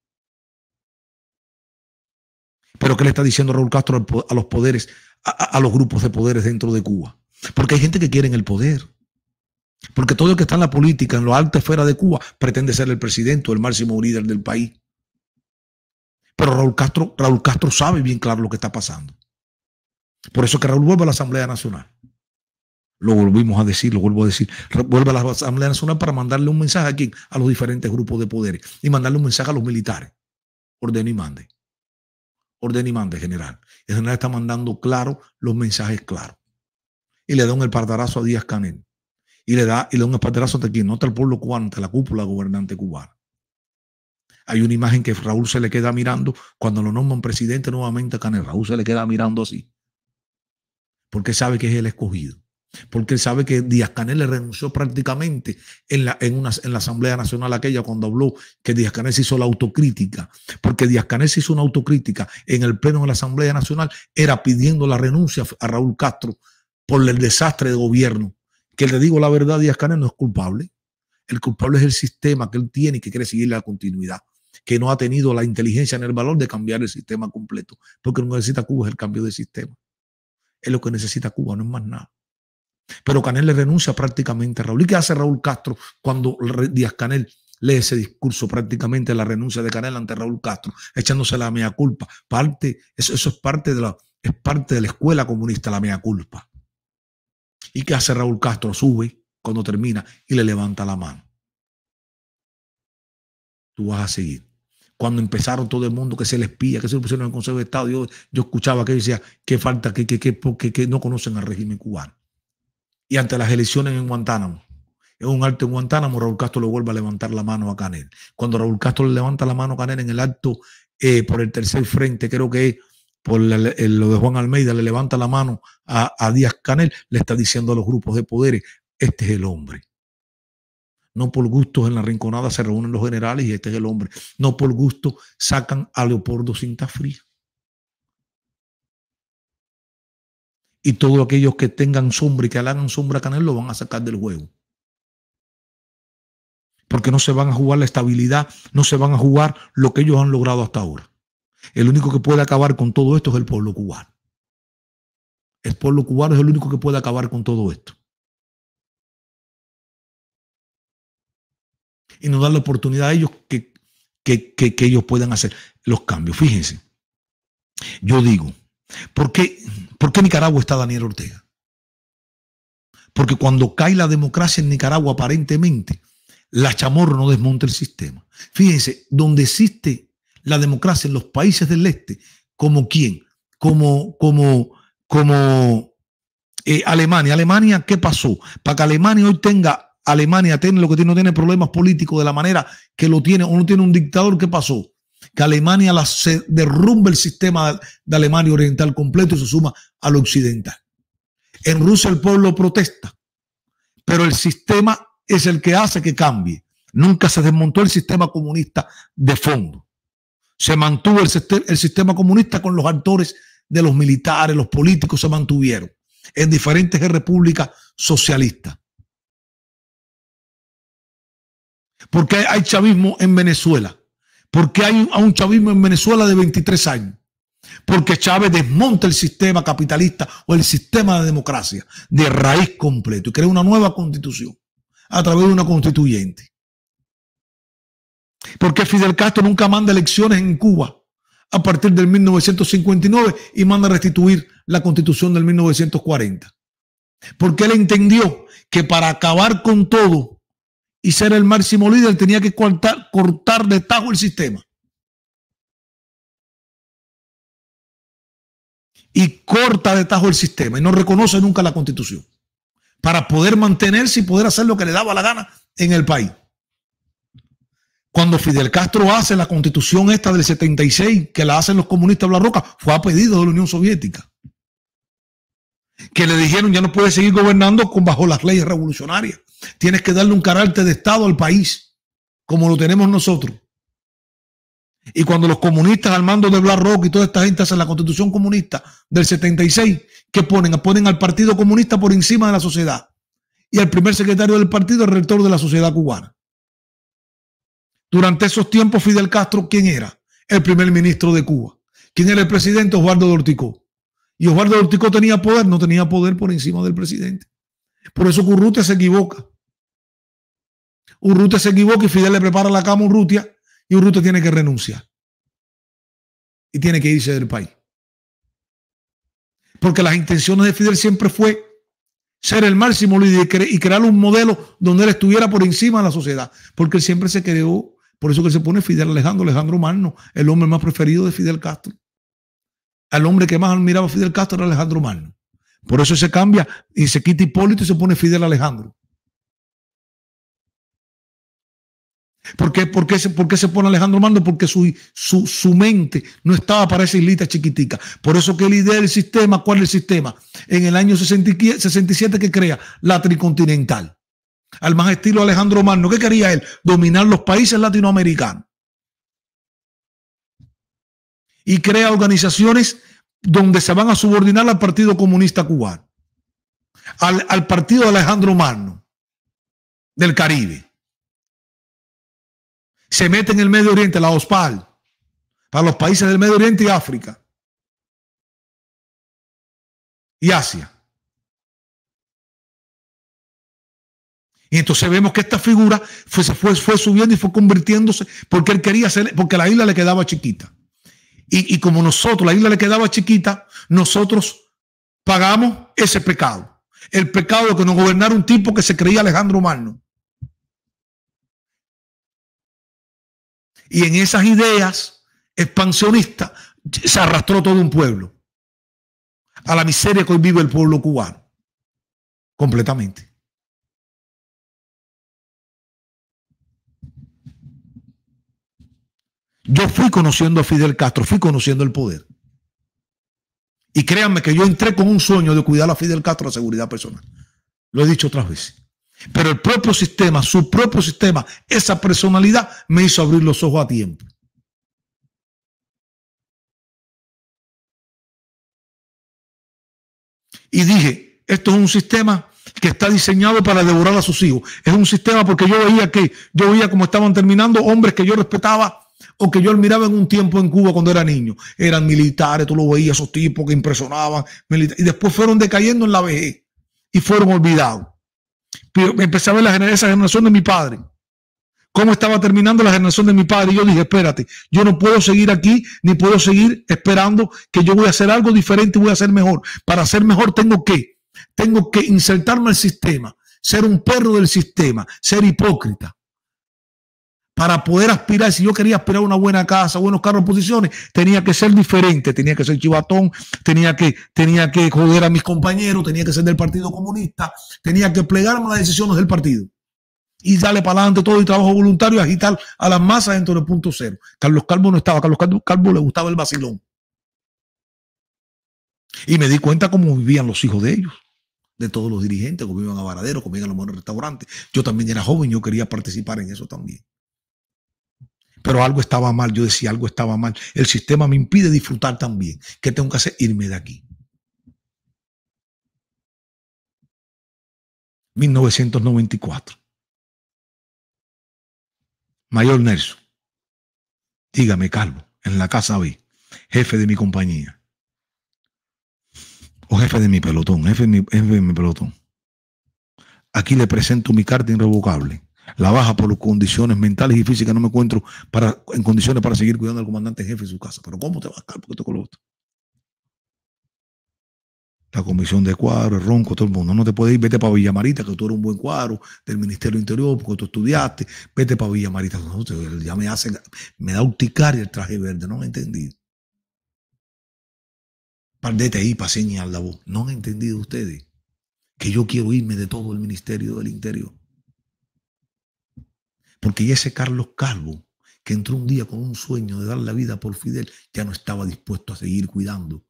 Pero ¿qué le está diciendo Raúl Castro a los poderes, a, los grupos de poderes dentro de Cuba? Porque hay gente que quiere en el poder. Porque todo el que está en la política, en la alta esfera de Cuba, pretende ser el presidente o el máximo líder del país. Pero Raúl Castro, Raúl Castro sabe bien claro lo que está pasando. Por eso que Raúl vuelve a la Asamblea Nacional. Lo volvimos a decir, lo vuelvo a decir. Vuelve a la Asamblea Nacional para mandarle un mensaje aquí A los diferentes grupos de poderes y mandarle un mensaje a los militares. Ordeno y mande orden y mande, general. El general está mandando claro los mensajes claros. Y le da un espaldarazo a Díaz Canel. Y le da, y le da un espaldarazo a quien, no al pueblo cubano, a la cúpula gobernante cubana. Hay una imagen que Raúl se le queda mirando cuando lo nombran presidente nuevamente a Canel. Raúl se le queda mirando así. Porque sabe que es el escogido porque él sabe que Díaz Canel le renunció prácticamente en la, Asamblea Nacional aquella cuando habló que Díaz Canel se hizo la autocrítica, porque Díaz Canel se hizo una autocrítica en el Pleno de la Asamblea Nacional, era pidiendo la renuncia a Raúl Castro por el desastre de gobierno, que le digo la verdad, Díaz Canel no es culpable, el culpable es el sistema que él tiene y que quiere seguir la continuidad que no ha tenido la inteligencia ni el valor de cambiar el sistema completo, porque lo que necesita Cuba es el cambio de sistema. Es lo que necesita Cuba, no es más nada. Pero Canel le renuncia prácticamente a Raúl. ¿Y qué hace Raúl Castro cuando Díaz Canel lee ese discurso prácticamente la renuncia de Canel ante Raúl Castro, echándose la mea culpa? Parte, eso, es, parte de la, es parte de la escuela comunista, la mea culpa. ¿Y qué hace Raúl Castro? Sube cuando termina y le levanta la mano. Tú vas a seguir. Cuando empezaron todo el mundo que se les pilla, que se pusieron en el Consejo de Estado, yo, escuchaba que decía, que falta, que, que, que, que no conocen al régimen cubano y ante las elecciones en Guantánamo. En un alto en Guantánamo, Raúl Castro le vuelve a levantar la mano a Canel. Cuando Raúl Castro le levanta la mano a Canel en el acto eh, por el tercer frente, creo que por lo de Juan Almeida, le levanta la mano a, Díaz Canel, le está diciendo a los grupos de poderes, este es el hombre. No por gusto en la rinconada se reúnen los generales y este es el hombre. No por gusto sacan a Leopoldo Cinta Y todos aquellos que tengan sombra y que hagan sombra a Canel lo van a sacar del juego. Porque no se van a jugar la estabilidad, no se van a jugar lo que ellos han logrado hasta ahora. El único que puede acabar con todo esto es el pueblo cubano. El pueblo cubano es el único que puede acabar con todo esto. Y no dar la oportunidad a ellos que, que, que ellos puedan hacer los cambios. Fíjense, yo digo, ¿Por qué, Nicaragua está Daniel Ortega? Porque cuando cae la democracia en Nicaragua, aparentemente, la chamorro no desmonta el sistema. Fíjense, donde existe la democracia en los países del este, como quién, como, como, como eh, Alemania. Alemania, ¿qué pasó? Para que Alemania hoy tenga, Alemania tiene lo que tiene, no tiene problemas políticos de la manera que lo tiene o no tiene un dictador, ¿qué pasó? que Alemania la, se derrumbe el sistema de Alemania Oriental completo y se suma al occidental. En Rusia el pueblo protesta, pero el sistema es el que hace que cambie. Nunca se desmontó el sistema comunista de fondo. Se mantuvo el, el sistema comunista con los actores de los militares, los políticos se mantuvieron en diferentes repúblicas socialistas. Porque hay chavismo en Venezuela. ¿Por qué hay un chavismo en Venezuela de 23 años? Porque Chávez desmonta el sistema capitalista o el sistema de democracia de raíz completo y crea una nueva constitución a través de una constituyente. Porque Fidel Castro nunca manda elecciones en Cuba a partir del 1959 y manda restituir la constitución del 1940? Porque él entendió que para acabar con todo y ser el máximo líder, tenía que cortar, de tajo el sistema. Y corta de tajo el sistema y no reconoce nunca la constitución para poder mantenerse y poder hacer lo que le daba la gana en el país. Cuando Fidel Castro hace la constitución esta del 76, que la hacen los comunistas de la Roca, fue a pedido de la Unión Soviética. Que le dijeron ya no puede seguir gobernando con bajo las leyes revolucionarias. Tienes que darle un carácter de Estado al país, como lo tenemos nosotros. Y cuando los comunistas al mando de Rock y toda esta gente hacen la constitución comunista del 76, que ponen? Ponen al Partido Comunista por encima de la sociedad. Y al primer secretario del partido, el rector de la sociedad cubana. Durante esos tiempos, Fidel Castro, ¿quién era? El primer ministro de Cuba. ¿Quién era el presidente? Osvaldo Dorticó. Y Osvaldo Dorticó tenía poder, no tenía poder por encima del presidente. Por eso Urrutia se equivoca. Urrutia se equivoca y Fidel le prepara la cama a Urrutia y Urrutia tiene que renunciar. Y tiene que irse del país. Porque las intenciones de Fidel siempre fue ser el máximo líder y crear un modelo donde él estuviera por encima de la sociedad. Porque él siempre se creó, por eso que se pone Fidel Alejandro, Alejandro Magno, el hombre más preferido de Fidel Castro. Al hombre que más admiraba Fidel Castro era Alejandro Magno. Por eso se cambia y se quita Hipólito y se pone Fidel Alejandro. ¿Por qué, se, qué se, pone Alejandro Mando? Porque su, su, mente no estaba para esa islita chiquitica. Por eso que él idea el sistema, ¿cuál es el sistema? En el año 67 que crea la tricontinental. Al más estilo Alejandro mando. ¿qué quería él? Dominar los países latinoamericanos. Y crea organizaciones donde se van a subordinar al Partido Comunista Cubano, al, al Partido Alejandro Humano del Caribe. Se mete en el Medio Oriente, la OSPAL, para los países del Medio Oriente y África y Asia. Y entonces vemos que esta figura fue, fue, fue subiendo y fue convirtiéndose porque él quería hacer, porque la isla le quedaba chiquita. Y, como nosotros, la isla le quedaba chiquita, nosotros pagamos ese pecado. El pecado de que nos gobernara un tipo que se creía Alejandro Magno. Y en esas ideas expansionistas se arrastró todo un pueblo a la miseria que hoy vive el pueblo cubano. Completamente. yo fui conociendo a Fidel Castro, fui conociendo el poder. Y créanme que yo entré con un sueño de cuidar a Fidel Castro la seguridad personal. Lo he dicho otras veces. Pero el propio sistema, su propio sistema, esa personalidad me hizo abrir los ojos a tiempo. Y dije, esto es un sistema que está diseñado para devorar a sus hijos. Es un sistema porque yo veía que, yo veía cómo estaban terminando hombres que yo respetaba o que yo admiraba en un tiempo en Cuba cuando era niño. Eran militares, tú lo veías, esos tipos que impresionaban. Y después fueron decayendo en la vejez y fueron olvidados. Empecé a ver la esa generación de mi padre. Cómo estaba terminando la generación de mi padre. Y yo dije, espérate, yo no puedo seguir aquí, ni puedo seguir esperando que yo voy a hacer algo diferente, voy a ser mejor. Para ser mejor tengo que, tengo que insertarme al sistema, ser un perro del sistema, ser hipócrita para poder aspirar, si yo quería aspirar a una buena casa, buenos carros, posiciones, tenía que ser diferente, tenía que ser chivatón, tenía que, tenía que joder a mis compañeros, tenía que ser del Partido Comunista, tenía que plegarme a las decisiones del partido y darle para adelante todo el trabajo voluntario y agitar a las masas dentro del punto cero. Carlos Calvo no estaba, Carlos Calvo, le gustaba el vacilón. Y me di cuenta cómo vivían los hijos de ellos de todos los dirigentes, vivían a Varadero, comían a los buenos restaurantes. Yo también era joven, yo quería participar en eso también. Pero algo estaba mal, yo decía, algo estaba mal. El sistema me impide disfrutar también. ¿Qué tengo que hacer? Irme de aquí. 1994. Mayor Nelson, dígame, calvo. en la casa B, jefe de mi compañía, o jefe de mi pelotón, jefe de mi, jefe de mi pelotón, aquí le presento mi carta irrevocable la baja por las condiciones mentales y físicas, no me encuentro para, en condiciones para seguir cuidando al comandante jefe en su casa. Pero ¿cómo te vas a estar? Porque te coloco. La comisión de cuadro, el ronco, todo el mundo. No te puedes ir, vete para Villamarita, que tú eres un buen cuadro del Ministerio Interior, porque tú estudiaste, vete para Villamarita. ya me hace, me da urticaria el traje verde, no me he entendido. Pardete ahí para señalar la voz. No han entendido ustedes que yo quiero irme de todo el Ministerio del Interior. Porque ya ese Carlos Calvo, que entró un día con un sueño de dar la vida por Fidel, ya no estaba dispuesto a seguir cuidando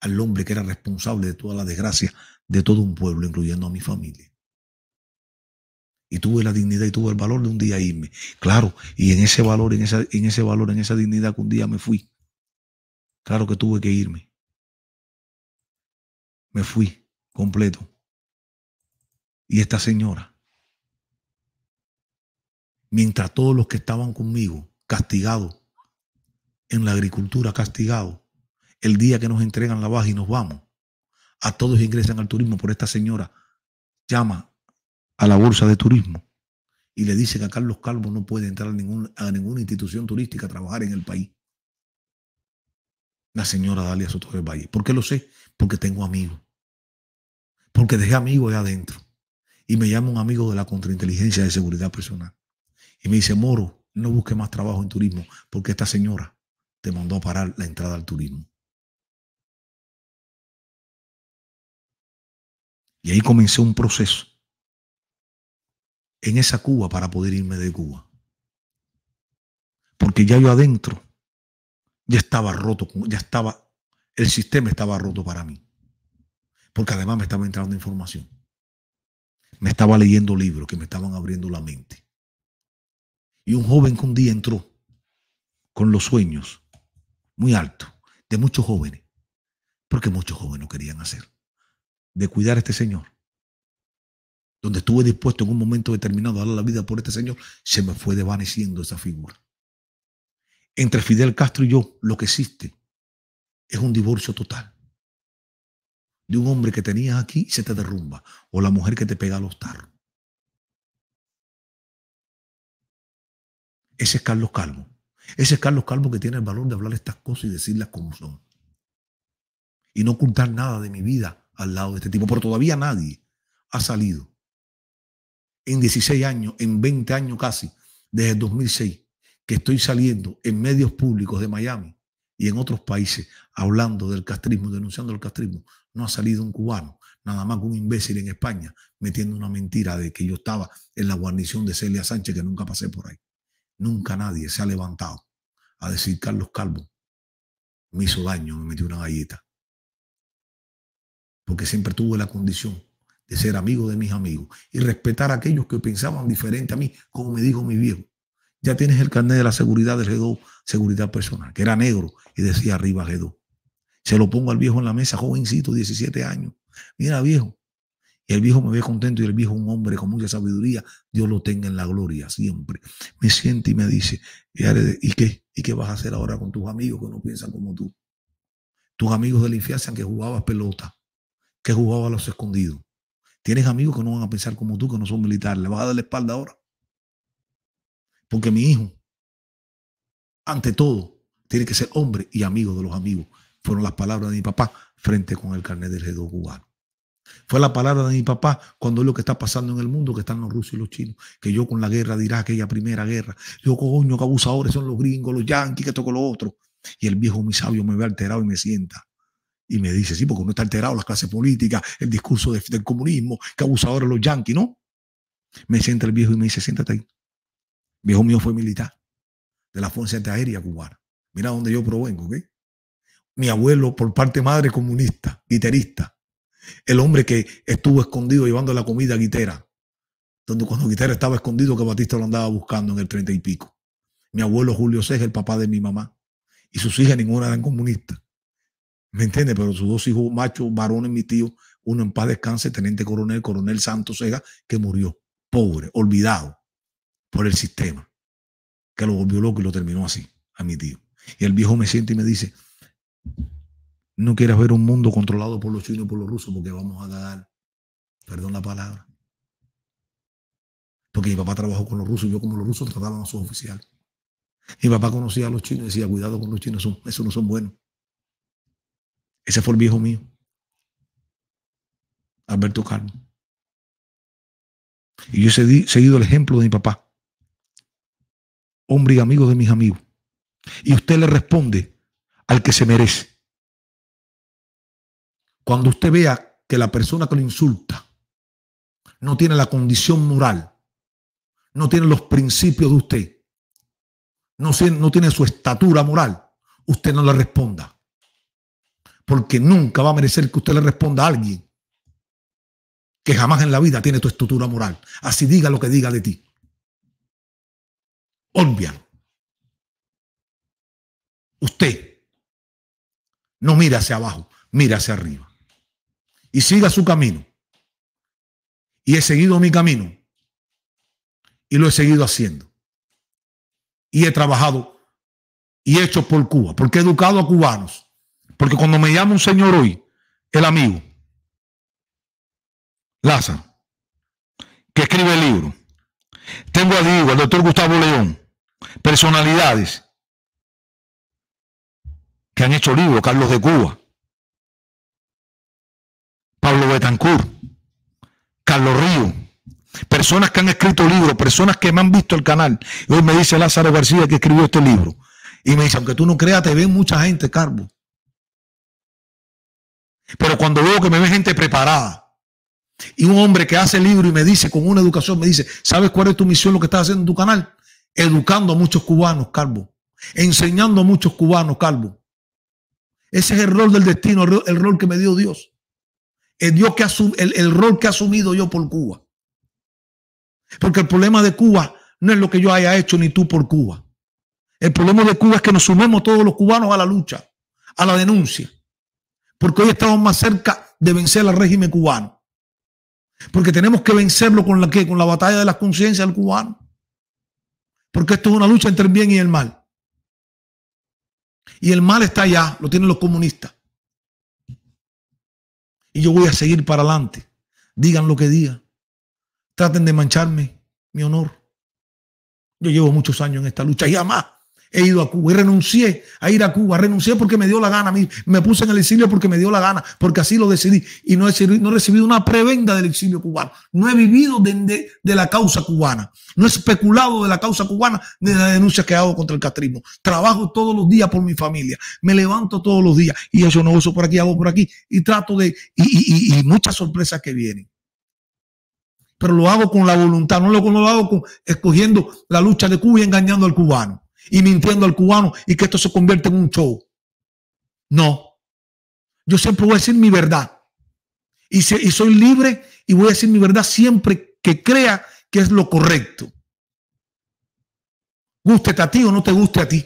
al hombre que era responsable de toda la desgracia de todo un pueblo, incluyendo a mi familia. Y tuve la dignidad y tuve el valor de un día irme. Claro, y en ese valor, en, esa, en ese valor, en esa dignidad que un día me fui. Claro que tuve que irme. Me fui completo. Y esta señora mientras todos los que estaban conmigo, castigados, en la agricultura, castigados, el día que nos entregan la baja y nos vamos, a todos ingresan al turismo, por esta señora llama a la bolsa de turismo y le dice que a Carlos Calvo no puede entrar a, ninguna institución turística a trabajar en el país. La señora Dalia Soto del Valle. ¿Por qué lo sé? Porque tengo amigos. Porque dejé amigos de adentro. Y me llama un amigo de la contrainteligencia de seguridad personal. Y me dice, Moro, no busques más trabajo en turismo, porque esta señora te mandó a parar la entrada al turismo. Y ahí comencé un proceso en esa Cuba para poder irme de Cuba. Porque ya yo adentro, ya estaba roto, ya estaba, el sistema estaba roto para mí. Porque además me estaba entrando información. Me estaba leyendo libros que me estaban abriendo la mente y un joven que un día entró con los sueños muy altos de muchos jóvenes, porque muchos jóvenes querían hacer, de cuidar a este Señor. Donde estuve dispuesto en un momento determinado a dar la vida por este Señor, se me fue desvaneciendo esa figura. Entre Fidel Castro y yo, lo que existe es un divorcio total de un hombre que tenías aquí se te derrumba, o la mujer que te pega a los tarros. Ese es Carlos Calvo. Ese es Carlos Calvo que tiene el valor de hablar estas cosas y decirlas como son. Y no ocultar nada de mi vida al lado de este tipo. Pero todavía nadie ha salido en 16 años, en 20 años casi, desde el 2006, que estoy saliendo en medios públicos de Miami y en otros países hablando del castrismo, denunciando el castrismo. No ha salido un cubano, nada más que un imbécil en España, metiendo una mentira de que yo estaba en la guarnición de Celia Sánchez, que nunca pasé por ahí. Nunca nadie se ha levantado a decir Carlos Calvo me hizo daño, me metió una galleta. Porque siempre tuve la condición de ser amigo de mis amigos y respetar a aquellos que pensaban diferente a mí, como me dijo mi viejo. Ya tienes el carnet de la seguridad del G2, seguridad personal, que era negro y decía arriba G2. Se lo pongo al viejo en la mesa, jovencito, 17 años. Mira, viejo, el viejo me ve contento y el viejo un hombre con mucha sabiduría. Dios lo tenga en la gloria siempre. Me siente y me dice, ¿y qué? ¿Y qué vas a hacer ahora con tus amigos que no piensan como tú? Tus amigos de la infancia que jugabas pelota, que jugabas a los escondidos. Tienes amigos que no van a pensar como tú, que no son militares. ¿Le vas a dar la espalda ahora? Porque mi hijo, ante todo, tiene que ser hombre y amigo de los amigos. Fueron las palabras de mi papá frente con el carnet del redor cubano. Fue la palabra de mi papá cuando lo que está pasando en el mundo, que están los rusos y los chinos. Que yo con la guerra dirá aquella primera guerra. Yo, coño, que abusadores son los gringos, los yanquis, que toco lo otro. Y el viejo mi sabio me ve alterado y me sienta. Y me dice, sí, porque uno está alterado, las clases políticas, el discurso del comunismo, que abusadores los yanquis, ¿no? Me sienta el viejo y me dice, siéntate ahí. viejo mío fue militar de la Fuerza Aérea Cubana. Mira dónde yo provengo, ¿ok? Mi abuelo, por parte madre, comunista, literista el hombre que estuvo escondido llevando la comida a Guitera. Donde cuando Guitera estaba escondido, que Batista lo andaba buscando en el treinta y pico. Mi abuelo Julio Sega, el papá de mi mamá. Y sus hijas ninguna eran comunistas. ¿Me entiendes? Pero sus dos hijos machos, varones, mi tío, uno en paz descanse, teniente coronel, coronel Santos Sega, que murió pobre, olvidado por el sistema, que lo volvió loco y lo terminó así, a mi tío. Y el viejo me siente y me dice, no quieras ver un mundo controlado por los chinos y por los rusos porque vamos a ganar. perdón la palabra. Porque mi papá trabajó con los rusos y yo como los rusos trataban a sus oficiales. Mi papá conocía a los chinos y decía, cuidado con los chinos, esos no son buenos. Ese fue el viejo mío, Alberto Carmen. Y yo he seguido el ejemplo de mi papá, hombre y amigo de mis amigos. Y usted le responde al que se merece. Cuando usted vea que la persona que lo insulta no tiene la condición moral, no tiene los principios de usted, no, tiene su estatura moral, usted no le responda. Porque nunca va a merecer que usted le responda a alguien que jamás en la vida tiene tu estructura moral. Así diga lo que diga de ti. Olvídalo. Usted no mira hacia abajo, mira hacia arriba y siga su camino. Y he seguido mi camino. Y lo he seguido haciendo. Y he trabajado y he hecho por Cuba, porque he educado a cubanos. Porque cuando me llama un señor hoy, el amigo, Lázaro, que escribe el libro, tengo a Diego, al doctor Gustavo León, personalidades que han hecho libros, Carlos de Cuba, Pablo Betancourt, Carlos Río, personas que han escrito libros, personas que me han visto el canal. hoy me dice Lázaro García que escribió este libro. Y me dice, aunque tú no creas, te ven mucha gente, Carbo. Pero cuando veo que me ve gente preparada, y un hombre que hace libro y me dice, con una educación, me dice, ¿sabes cuál es tu misión, lo que estás haciendo en tu canal? Educando a muchos cubanos, Carbo. Enseñando a muchos cubanos, Carbo. Ese es el rol del destino, el rol que me dio Dios el, que el, rol que he asumido yo por Cuba. Porque el problema de Cuba no es lo que yo haya hecho ni tú por Cuba. El problema de Cuba es que nos sumemos todos los cubanos a la lucha, a la denuncia. Porque hoy estamos más cerca de vencer al régimen cubano. Porque tenemos que vencerlo con la que, con la batalla de las conciencias del cubano. Porque esto es una lucha entre el bien y el mal. Y el mal está allá, lo tienen los comunistas. Y yo voy a seguir para adelante. Digan lo que digan. Traten de mancharme mi honor. Yo llevo muchos años en esta lucha y jamás he ido a Cuba y renuncié a ir a Cuba, renuncié porque me dio la gana, me puse en el exilio porque me dio la gana, porque así lo decidí y no he, no recibido una prebenda del exilio cubano, no he vivido de, la causa cubana, no he especulado de la causa cubana ni de la denuncia que hago contra el castrismo, trabajo todos los días por mi familia, me levanto todos los días y eso no uso por aquí, hago por aquí y trato de, y, muchas sorpresas que vienen pero lo hago con la voluntad, no lo, lo hago escogiendo la lucha de Cuba y engañando al cubano y mintiendo al cubano y que esto se convierte en un show. No. Yo siempre voy a decir mi verdad. Y, soy libre y voy a decir mi verdad siempre que crea que es lo correcto. guste a ti o no te guste a ti.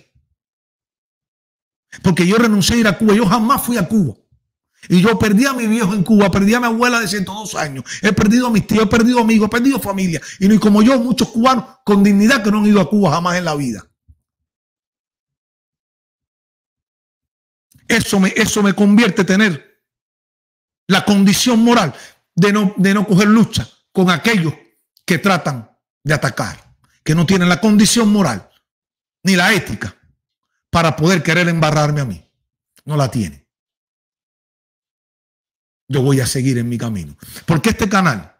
Porque yo renuncié a ir a Cuba. Yo jamás fui a Cuba. Y yo perdí a mi viejo en Cuba, perdí a mi abuela de 102 años, he perdido a mis tíos, he perdido amigos, he perdido familia. Y como yo, muchos cubanos con dignidad que no han ido a Cuba jamás en la vida. Eso me, eso me convierte tener la condición moral de no, coger lucha con aquellos que tratan de atacar, que no tienen la condición moral ni la ética para poder querer embarrarme a mí. No la tienen. Yo voy a seguir en mi camino. Porque este canal,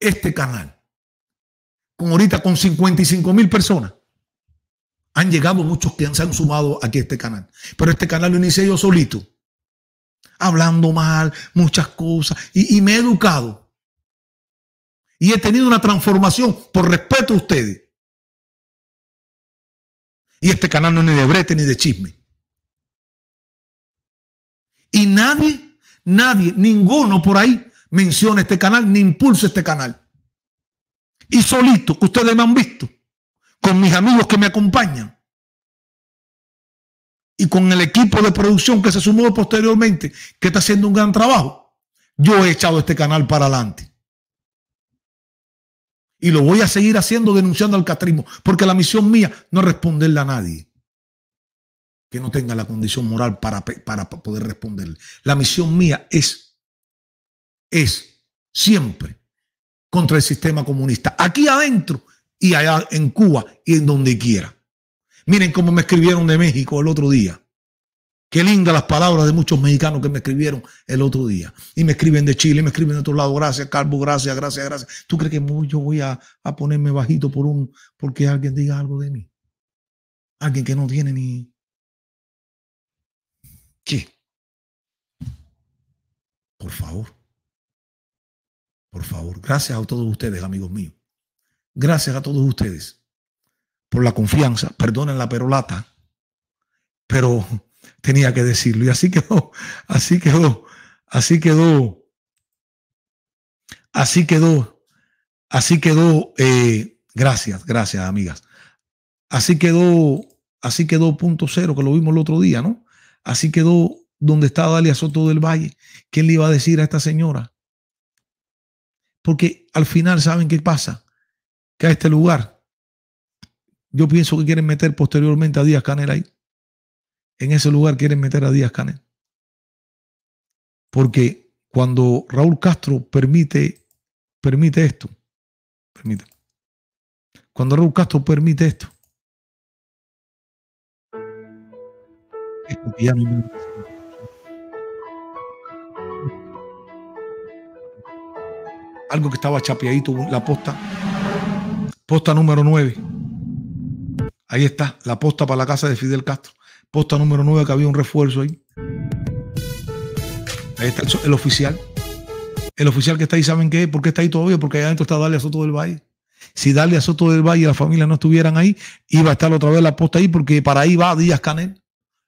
este canal, con ahorita con 55 mil personas, han llegado muchos que se han sumado aquí a este canal. Pero este canal lo inicié yo solito. Hablando mal, muchas cosas. Y, me he educado. Y he tenido una transformación por respeto a ustedes. Y este canal no es ni de brete ni de chisme. Y nadie, nadie, ninguno por ahí menciona este canal ni impulsa este canal. Y solito, ustedes me han visto con mis amigos que me acompañan y con el equipo de producción que se sumó posteriormente, que está haciendo un gran trabajo, yo he echado este canal para adelante. Y lo voy a seguir haciendo denunciando al catrismo porque la misión mía no es responderle a nadie que no tenga la condición moral para, para poder responderle. La misión mía es, es siempre contra el sistema comunista, aquí adentro y allá en Cuba y en donde quiera. Miren cómo me escribieron de México el otro día. Qué lindas las palabras de muchos mexicanos que me escribieron el otro día. Y me escriben de Chile, me escriben de otro lado. Gracias, Calvo, gracias, gracias, gracias. ¿Tú crees que yo voy a, ponerme bajito por un, porque alguien diga algo de mí? Alguien que no tiene ni... ¿Qué? Por favor. Por favor. Gracias a todos ustedes, amigos míos. Gracias a todos ustedes por la confianza. Perdonen la perolata, pero tenía que decirlo. Y así quedó, así quedó, así quedó, así quedó, así quedó. Eh, gracias, gracias, amigas. Así quedó, así quedó punto cero, que lo vimos el otro día, ¿no? Así quedó donde estaba Dalia Soto del Valle. ¿Quién le iba a decir a esta señora? Porque al final, ¿saben qué pasa? que a este lugar, yo pienso que quieren meter posteriormente a Díaz Canel ahí. En ese lugar quieren meter a Díaz Canel. Porque cuando Raúl Castro permite, permite esto, permite, cuando Raúl Castro permite esto, algo que estaba chapeadito la posta Posta número 9. Ahí está, la posta para la casa de Fidel Castro. Posta número 9 que había un refuerzo ahí. Ahí está el, oficial. El oficial que está ahí, ¿saben qué? ¿Por qué está ahí todavía? Porque allá adentro está Dalia Soto del Valle. Si Dalia Soto del Valle y la familia no estuvieran ahí, iba a estar otra vez la posta ahí porque para ahí va Díaz Canel.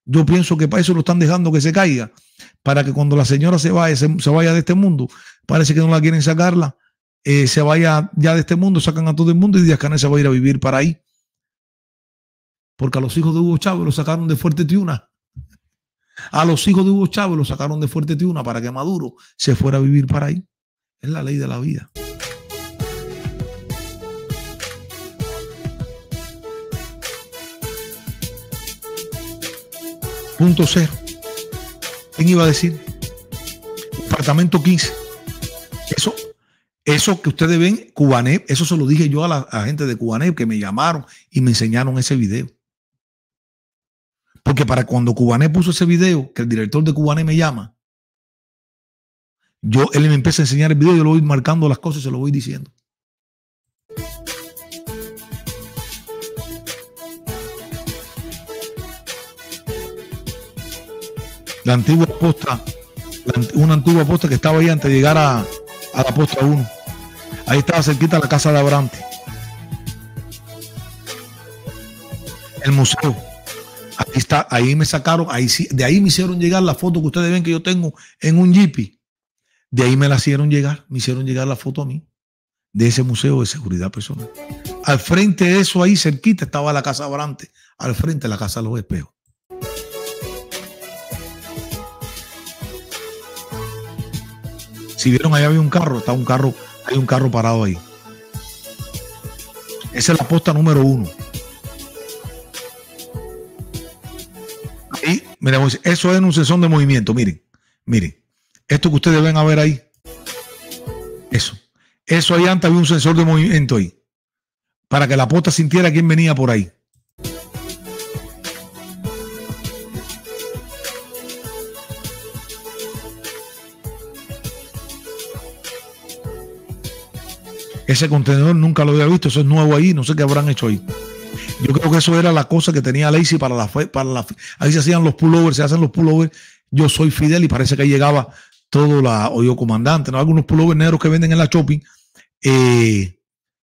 Yo pienso que para eso lo están dejando que se caiga. Para que cuando la señora se vaya, se vaya de este mundo, parece que no la quieren sacarla eh, se vaya ya de este mundo, sacan a todo el mundo y Díaz Canel se va a ir a vivir para ahí. Porque a los hijos de Hugo Chávez lo sacaron de Fuerte Tiuna. A los hijos de Hugo Chávez lo sacaron de Fuerte Tiuna para que Maduro se fuera a vivir para ahí. Es la ley de la vida. Punto cero. ¿Quién iba a decir? departamento 15. Eso eso que ustedes ven, cubané, eso se lo dije yo a la, gente de Cubané que me llamaron y me enseñaron ese video. Porque para cuando Cubané puso ese video, que el director de Cubané me llama, yo, él me empieza a enseñar el video, yo lo voy marcando las cosas y se lo voy diciendo. La antigua posta, una antigua posta que estaba ahí antes de llegar a, a la postra 1. Ahí estaba cerquita la casa de Abrante. El museo. Ahí está, ahí me sacaron, ahí de ahí me hicieron llegar la foto que ustedes ven que yo tengo en un jeepy. De ahí me la hicieron llegar, me hicieron llegar la foto a mí de ese museo de seguridad personal. Al frente de eso, ahí cerquita, estaba la casa de Abrante, al frente de la casa de los espejos. Si vieron ahí había un carro, está un carro, hay un carro parado ahí. Esa es la posta número uno. Ahí, miren, eso es un sensor de movimiento, miren, miren. Esto que ustedes ven a ver ahí. Eso. Eso ahí antes había un sensor de movimiento ahí. Para que la posta sintiera quién venía por ahí. Ese contenedor nunca lo había visto, eso es nuevo ahí, no sé qué habrán hecho ahí. Yo creo que eso era la cosa que tenía Lacey para la, para la ahí se hacían los pullovers, se hacen los pullovers. Yo soy Fidel y parece que ahí llegaba todo la, o comandante, ¿no? Algunos pullovers negros que venden en la shopping. Eh,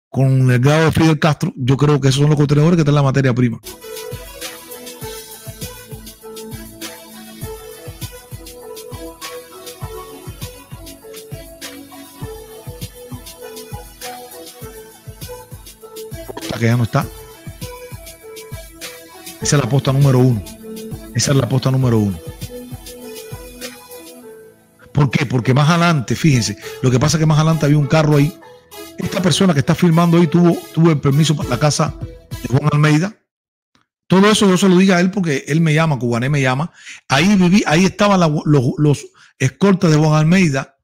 con el grado de Fidel Castro, yo creo que esos son los contenedores que están en la materia prima. que ya no está. Esa es la aposta número uno. Esa es la aposta número uno. ¿Por qué? Porque más adelante, fíjense, lo que pasa es que más adelante había un carro ahí. Esta persona que está filmando ahí tuvo, tuvo el permiso para la casa de Juan Almeida. Todo eso yo se lo diga a él porque él me llama, Cubané me llama. Ahí viví, ahí estaban los, los escoltas de Juan Almeida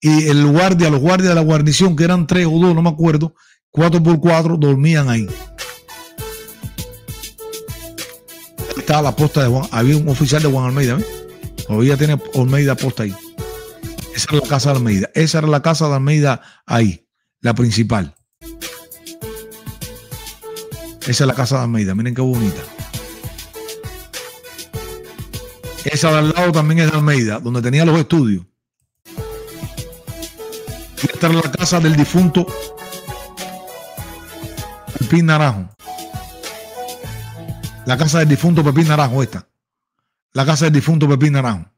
y el guardia, los guardias de la guarnición, que eran tres o dos, no me acuerdo, 4x4 dormían ahí. Estaba la posta de Juan, había un oficial de Juan Almeida, ¿eh? Todavía tiene Almeida posta ahí. Esa era la casa de Almeida. Esa era la casa de Almeida ahí, la principal. Esa es la casa de Almeida, miren qué bonita. Esa de al lado también es de Almeida, donde tenía los estudios. Y esta era la casa del difunto Pepín Naranjo. La casa del difunto Pepín Naranjo esta. La casa del difunto Pepín Naranjo.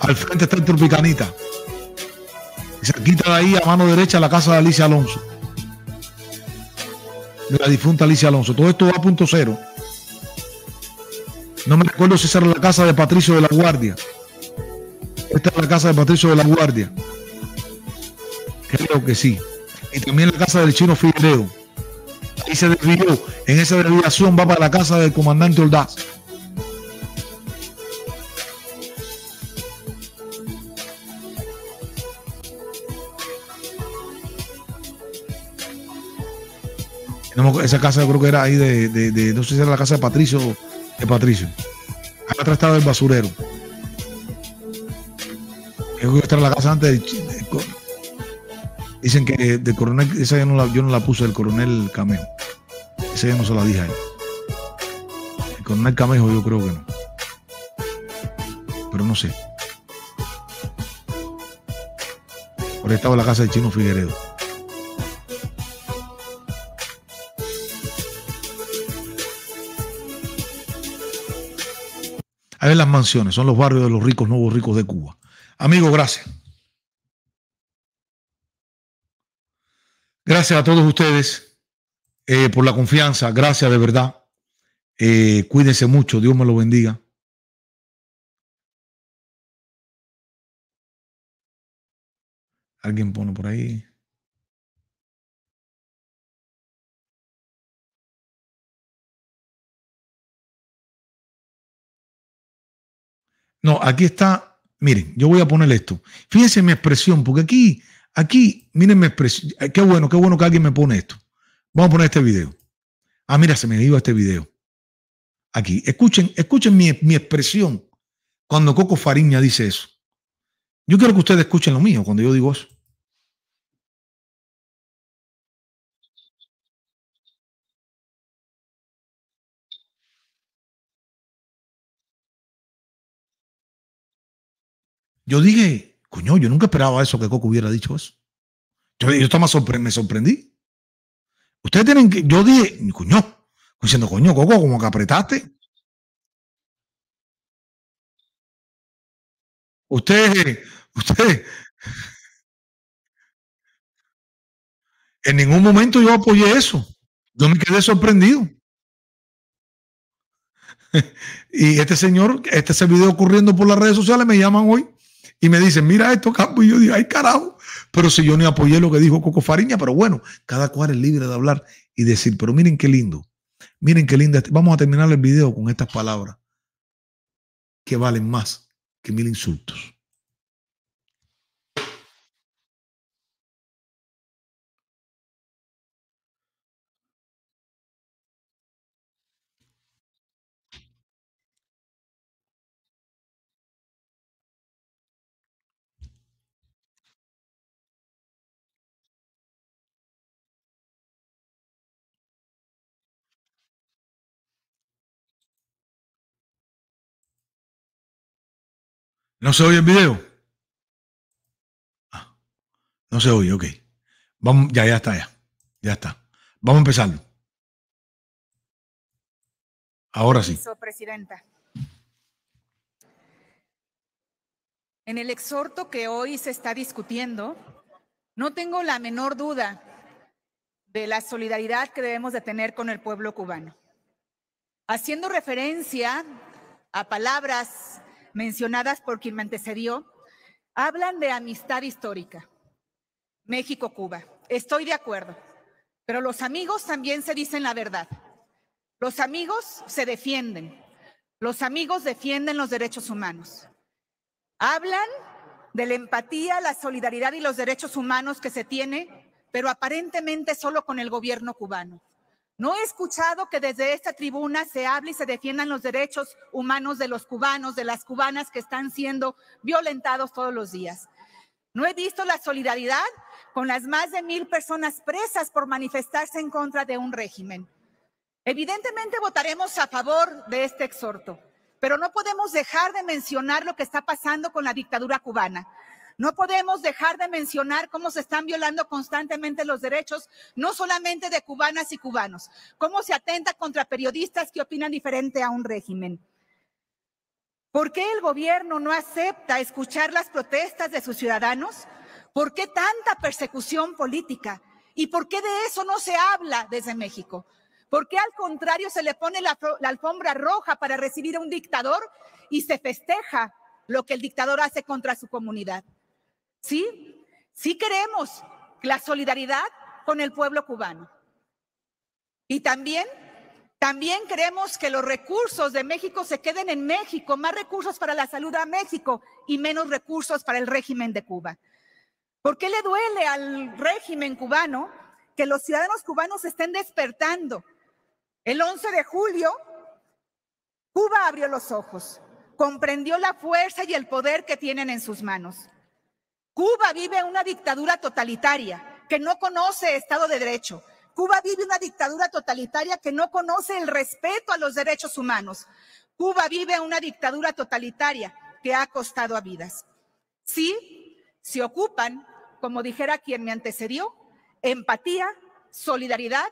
Al frente está el Tropicanita. Y quita de ahí, a mano derecha, la casa de Alicia Alonso. De la difunta Alicia Alonso. Todo esto va a punto cero. No me recuerdo si esa era la casa de Patricio de la Guardia. Esta es la casa de Patricio de la Guardia. Creo que sí y también la casa del chino Fideo. Ahí se desvió. En esa desviación va para la casa del comandante Ordaz. esa casa creo que era ahí de, no sé si era la casa de Patricio de Patricio Acá atrás estaba el basurero creo que la casa antes del, Dicen que de coronel, esa yo no la puse el coronel Camejo. Esa ya no se la dije a él. El coronel Camejo yo creo que no. Pero no sé. Por ahí estaba la casa de Chino Figueredo. A ver las mansiones, son los barrios de los ricos, nuevos ricos de Cuba. Amigo, gracias. Gracias a todos ustedes eh, por la confianza. Gracias de verdad. Eh, cuídense mucho. Dios me lo bendiga. Alguien pone por ahí. No, aquí está. Miren, yo voy a poner esto. Fíjense mi expresión, porque aquí Aquí, miren, mi expresión. Eh, qué bueno, qué bueno que alguien me pone esto. Vamos a poner este video. Ah, mira, se me iba este video. Aquí, escuchen, escuchen mi, mi expresión cuando Coco Fariña dice eso. Yo quiero que ustedes escuchen lo mío cuando yo digo eso. Yo dije, Coño, yo nunca esperaba eso, que Coco hubiera dicho eso. Yo, estaba me sorprendí. Ustedes tienen que, yo dije, coño, diciendo, coño, Coco, como que apretaste. Ustedes, ustedes, en ningún momento yo apoyé eso. Yo me quedé sorprendido. *laughs* y este señor, este el video ocurriendo por las redes sociales, me llaman hoy y me dicen, mira esto, campo, y yo digo, ay carajo, pero si yo no apoyé lo que dijo Coco Fariña, pero bueno, cada cual es libre de hablar y decir, pero miren qué lindo, miren qué linda, este-". vamos a terminar el video con estas palabras que valen más que mil insultos. ¿No se oye el video? Ah, no se oye, ok. Vamos, ya, ya está, ya. Ya está. Vamos a empezar. Ahora sí. Presidenta. En el exhorto que hoy se está discutiendo, no tengo la menor duda de la solidaridad que debemos de tener con el pueblo cubano. Haciendo referencia a palabras mencionadas por quien me antecedió, hablan de amistad histórica. México-Cuba. Estoy de acuerdo. Pero los amigos también se dicen la verdad. Los amigos se defienden. Los amigos defienden los derechos humanos. Hablan de la empatía, la solidaridad y los derechos humanos que se tiene, pero aparentemente solo con el gobierno cubano. No he escuchado que desde esta tribuna se hable y se defiendan los derechos humanos de los cubanos, de las cubanas que están siendo violentados todos los días. No he visto la solidaridad con las más de mil personas presas por manifestarse en contra de un régimen. Evidentemente votaremos a favor de este exhorto, pero no podemos dejar de mencionar lo que está pasando con la dictadura cubana, no podemos dejar de mencionar cómo se están violando constantemente los derechos, no solamente de cubanas y cubanos, cómo se atenta contra periodistas que opinan diferente a un régimen. ¿Por qué el gobierno no acepta escuchar las protestas de sus ciudadanos? ¿Por qué tanta persecución política? ¿Y por qué de eso no se habla desde México? ¿Por qué al contrario se le pone la, alfombra roja para recibir a un dictador y se festeja lo que el dictador hace contra su comunidad? Sí, sí queremos la solidaridad con el pueblo cubano. Y también, también queremos que los recursos de México se queden en México, más recursos para la salud a México y menos recursos para el régimen de Cuba. ¿Por qué le duele al régimen cubano que los ciudadanos cubanos estén despertando? El 11 de julio, Cuba abrió los ojos, comprendió la fuerza y el poder que tienen en sus manos. Cuba vive una dictadura totalitaria que no conoce Estado de Derecho. Cuba vive una dictadura totalitaria que no conoce el respeto a los derechos humanos. Cuba vive una dictadura totalitaria que ha costado a vidas. Sí, se ocupan, como dijera quien me antecedió, empatía, solidaridad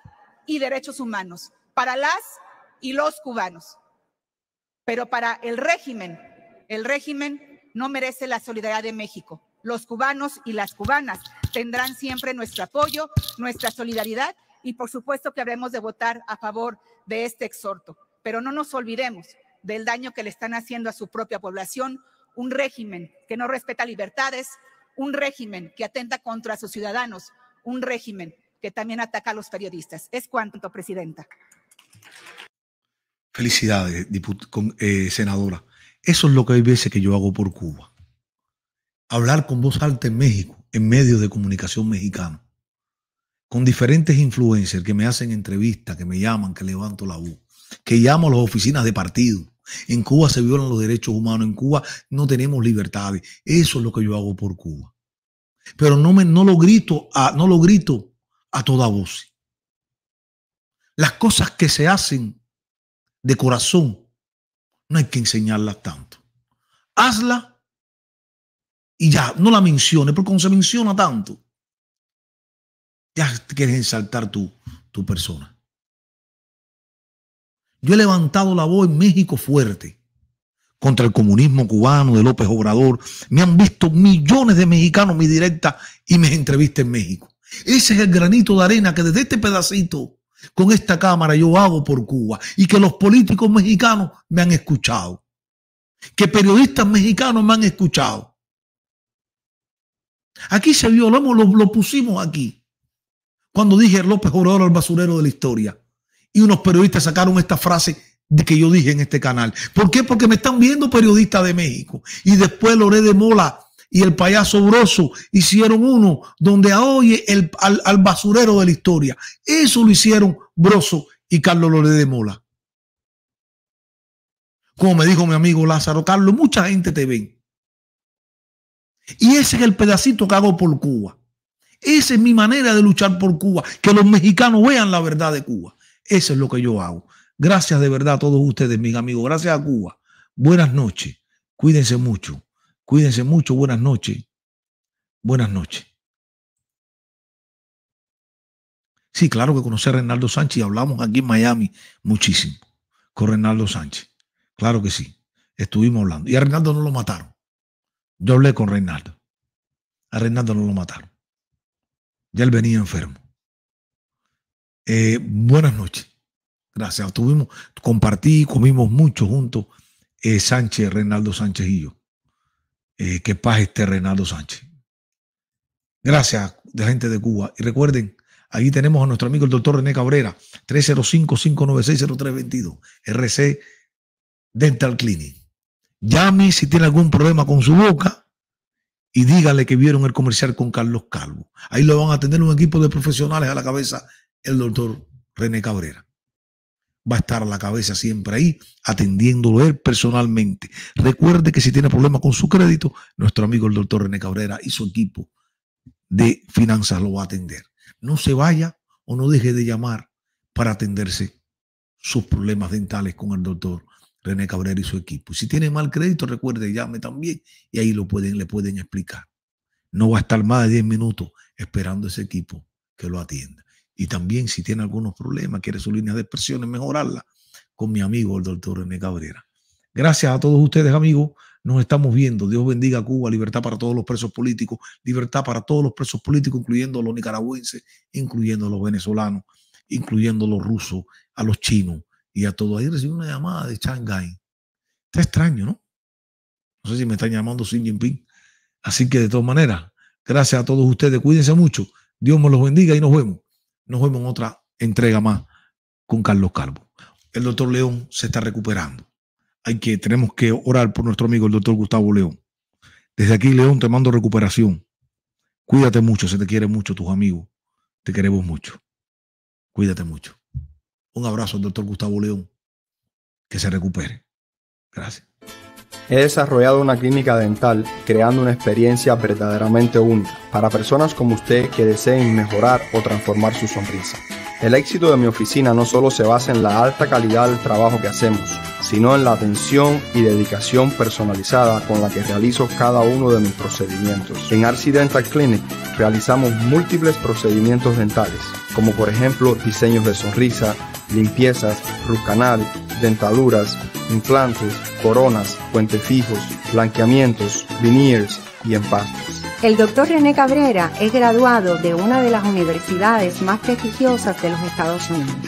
y derechos humanos para las y los cubanos. Pero para el régimen, el régimen no merece la solidaridad de México los cubanos y las cubanas. Tendrán siempre nuestro apoyo, nuestra solidaridad y por supuesto que habremos de votar a favor de este exhorto. Pero no nos olvidemos del daño que le están haciendo a su propia población, un régimen que no respeta libertades, un régimen que atenta contra sus ciudadanos, un régimen que también ataca a los periodistas. Es cuanto, Presidenta. Felicidades, eh, senadora. Eso es lo que hay veces que yo hago por Cuba hablar con voz alta en México, en medios de comunicación mexicanos, con diferentes influencers que me hacen entrevistas, que me llaman, que levanto la voz, que llamo a las oficinas de partido. En Cuba se violan los derechos humanos, en Cuba no tenemos libertades. Eso es lo que yo hago por Cuba. Pero no, me, no, lo, grito a, no lo grito a toda voz. Las cosas que se hacen de corazón, no hay que enseñarlas tanto. Hazla y ya, no la menciones, porque cuando se menciona tanto, ya quieres ensaltar tu, tu persona. Yo he levantado la voz en México fuerte contra el comunismo cubano de López Obrador. Me han visto millones de mexicanos mi directa y mis entrevistas en México. Ese es el granito de arena que desde este pedacito, con esta cámara, yo hago por Cuba y que los políticos mexicanos me han escuchado. Que periodistas mexicanos me han escuchado Aquí se violamos, lo, lo pusimos aquí. Cuando dije López Obrador al basurero de la historia. Y unos periodistas sacaron esta frase de que yo dije en este canal. ¿Por qué? Porque me están viendo periodistas de México. Y después Loré de Mola y el payaso Broso hicieron uno donde oye al, basurero de la historia. Eso lo hicieron Broso y Carlos Loré de Mola. Como me dijo mi amigo Lázaro, Carlos, mucha gente te ve y ese es el pedacito que hago por Cuba. Esa es mi manera de luchar por Cuba, que los mexicanos vean la verdad de Cuba. Eso es lo que yo hago. Gracias de verdad a todos ustedes, mis amigos. Gracias a Cuba. Buenas noches. Cuídense mucho. Cuídense mucho. Buenas noches. Buenas noches. Sí, claro que conocí a Reinaldo Sánchez y hablamos aquí en Miami muchísimo con Renaldo Sánchez. Claro que sí. Estuvimos hablando. Y a Reinaldo no lo mataron. Yo hablé con Reinaldo. A Reinaldo no lo mataron. Ya él venía enfermo. Eh, buenas noches. Gracias. Tuvimos, compartí, comimos mucho juntos eh, Sánchez, Reinaldo Sánchez y yo. Eh, que paz este Reinaldo Sánchez. Gracias, de gente de Cuba. Y recuerden, ahí tenemos a nuestro amigo el doctor René Cabrera, 305-596-0322, RC Dental Clinic. Llame si tiene algún problema con su boca y dígale que vieron el comercial con Carlos Calvo. Ahí lo van a atender un equipo de profesionales a la cabeza, el doctor René Cabrera. Va a estar a la cabeza siempre ahí, atendiéndolo él personalmente. Recuerde que si tiene problemas con su crédito, nuestro amigo el doctor René Cabrera y su equipo de finanzas lo va a atender. No se vaya o no deje de llamar para atenderse sus problemas dentales con el doctor René Cabrera y su equipo. si tiene mal crédito, recuerde, llame también y ahí lo pueden, le pueden explicar. No va a estar más de 10 minutos esperando ese equipo que lo atienda. Y también si tiene algunos problemas, quiere su línea de expresiones mejorarla, con mi amigo el doctor René Cabrera. Gracias a todos ustedes, amigos. Nos estamos viendo. Dios bendiga a Cuba. Libertad para todos los presos políticos. Libertad para todos los presos políticos, incluyendo a los nicaragüenses, incluyendo a los venezolanos, incluyendo a los rusos, a los chinos, y a todo ahí recibí una llamada de Shanghai. Está extraño, ¿no? No sé si me están llamando Xi Jinping. Así que de todas maneras, gracias a todos ustedes. Cuídense mucho. Dios me los bendiga y nos vemos. Nos vemos en otra entrega más con Carlos Calvo. El doctor León se está recuperando. Hay que, tenemos que orar por nuestro amigo, el doctor Gustavo León. Desde aquí, León, te mando recuperación. Cuídate mucho, se te quiere mucho tus amigos. Te queremos mucho. Cuídate mucho. Un abrazo al doctor Gustavo León. Que se recupere. Gracias. He desarrollado una clínica dental creando una experiencia verdaderamente única para personas como usted que deseen mejorar o transformar su sonrisa. El éxito de mi oficina no solo se basa en la alta calidad del trabajo que hacemos, sino en la atención y dedicación personalizada con la que realizo cada uno de mis procedimientos. En Arci Dental Clinic realizamos múltiples procedimientos dentales, como por ejemplo diseños de sonrisa, limpiezas, rucanal, dentaduras, implantes, coronas, puentes fijos, blanqueamientos, veneers y empastes. El doctor René Cabrera es graduado de una de las universidades más prestigiosas de los Estados Unidos.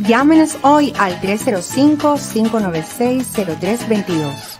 Llámenos hoy al 305-596-0322.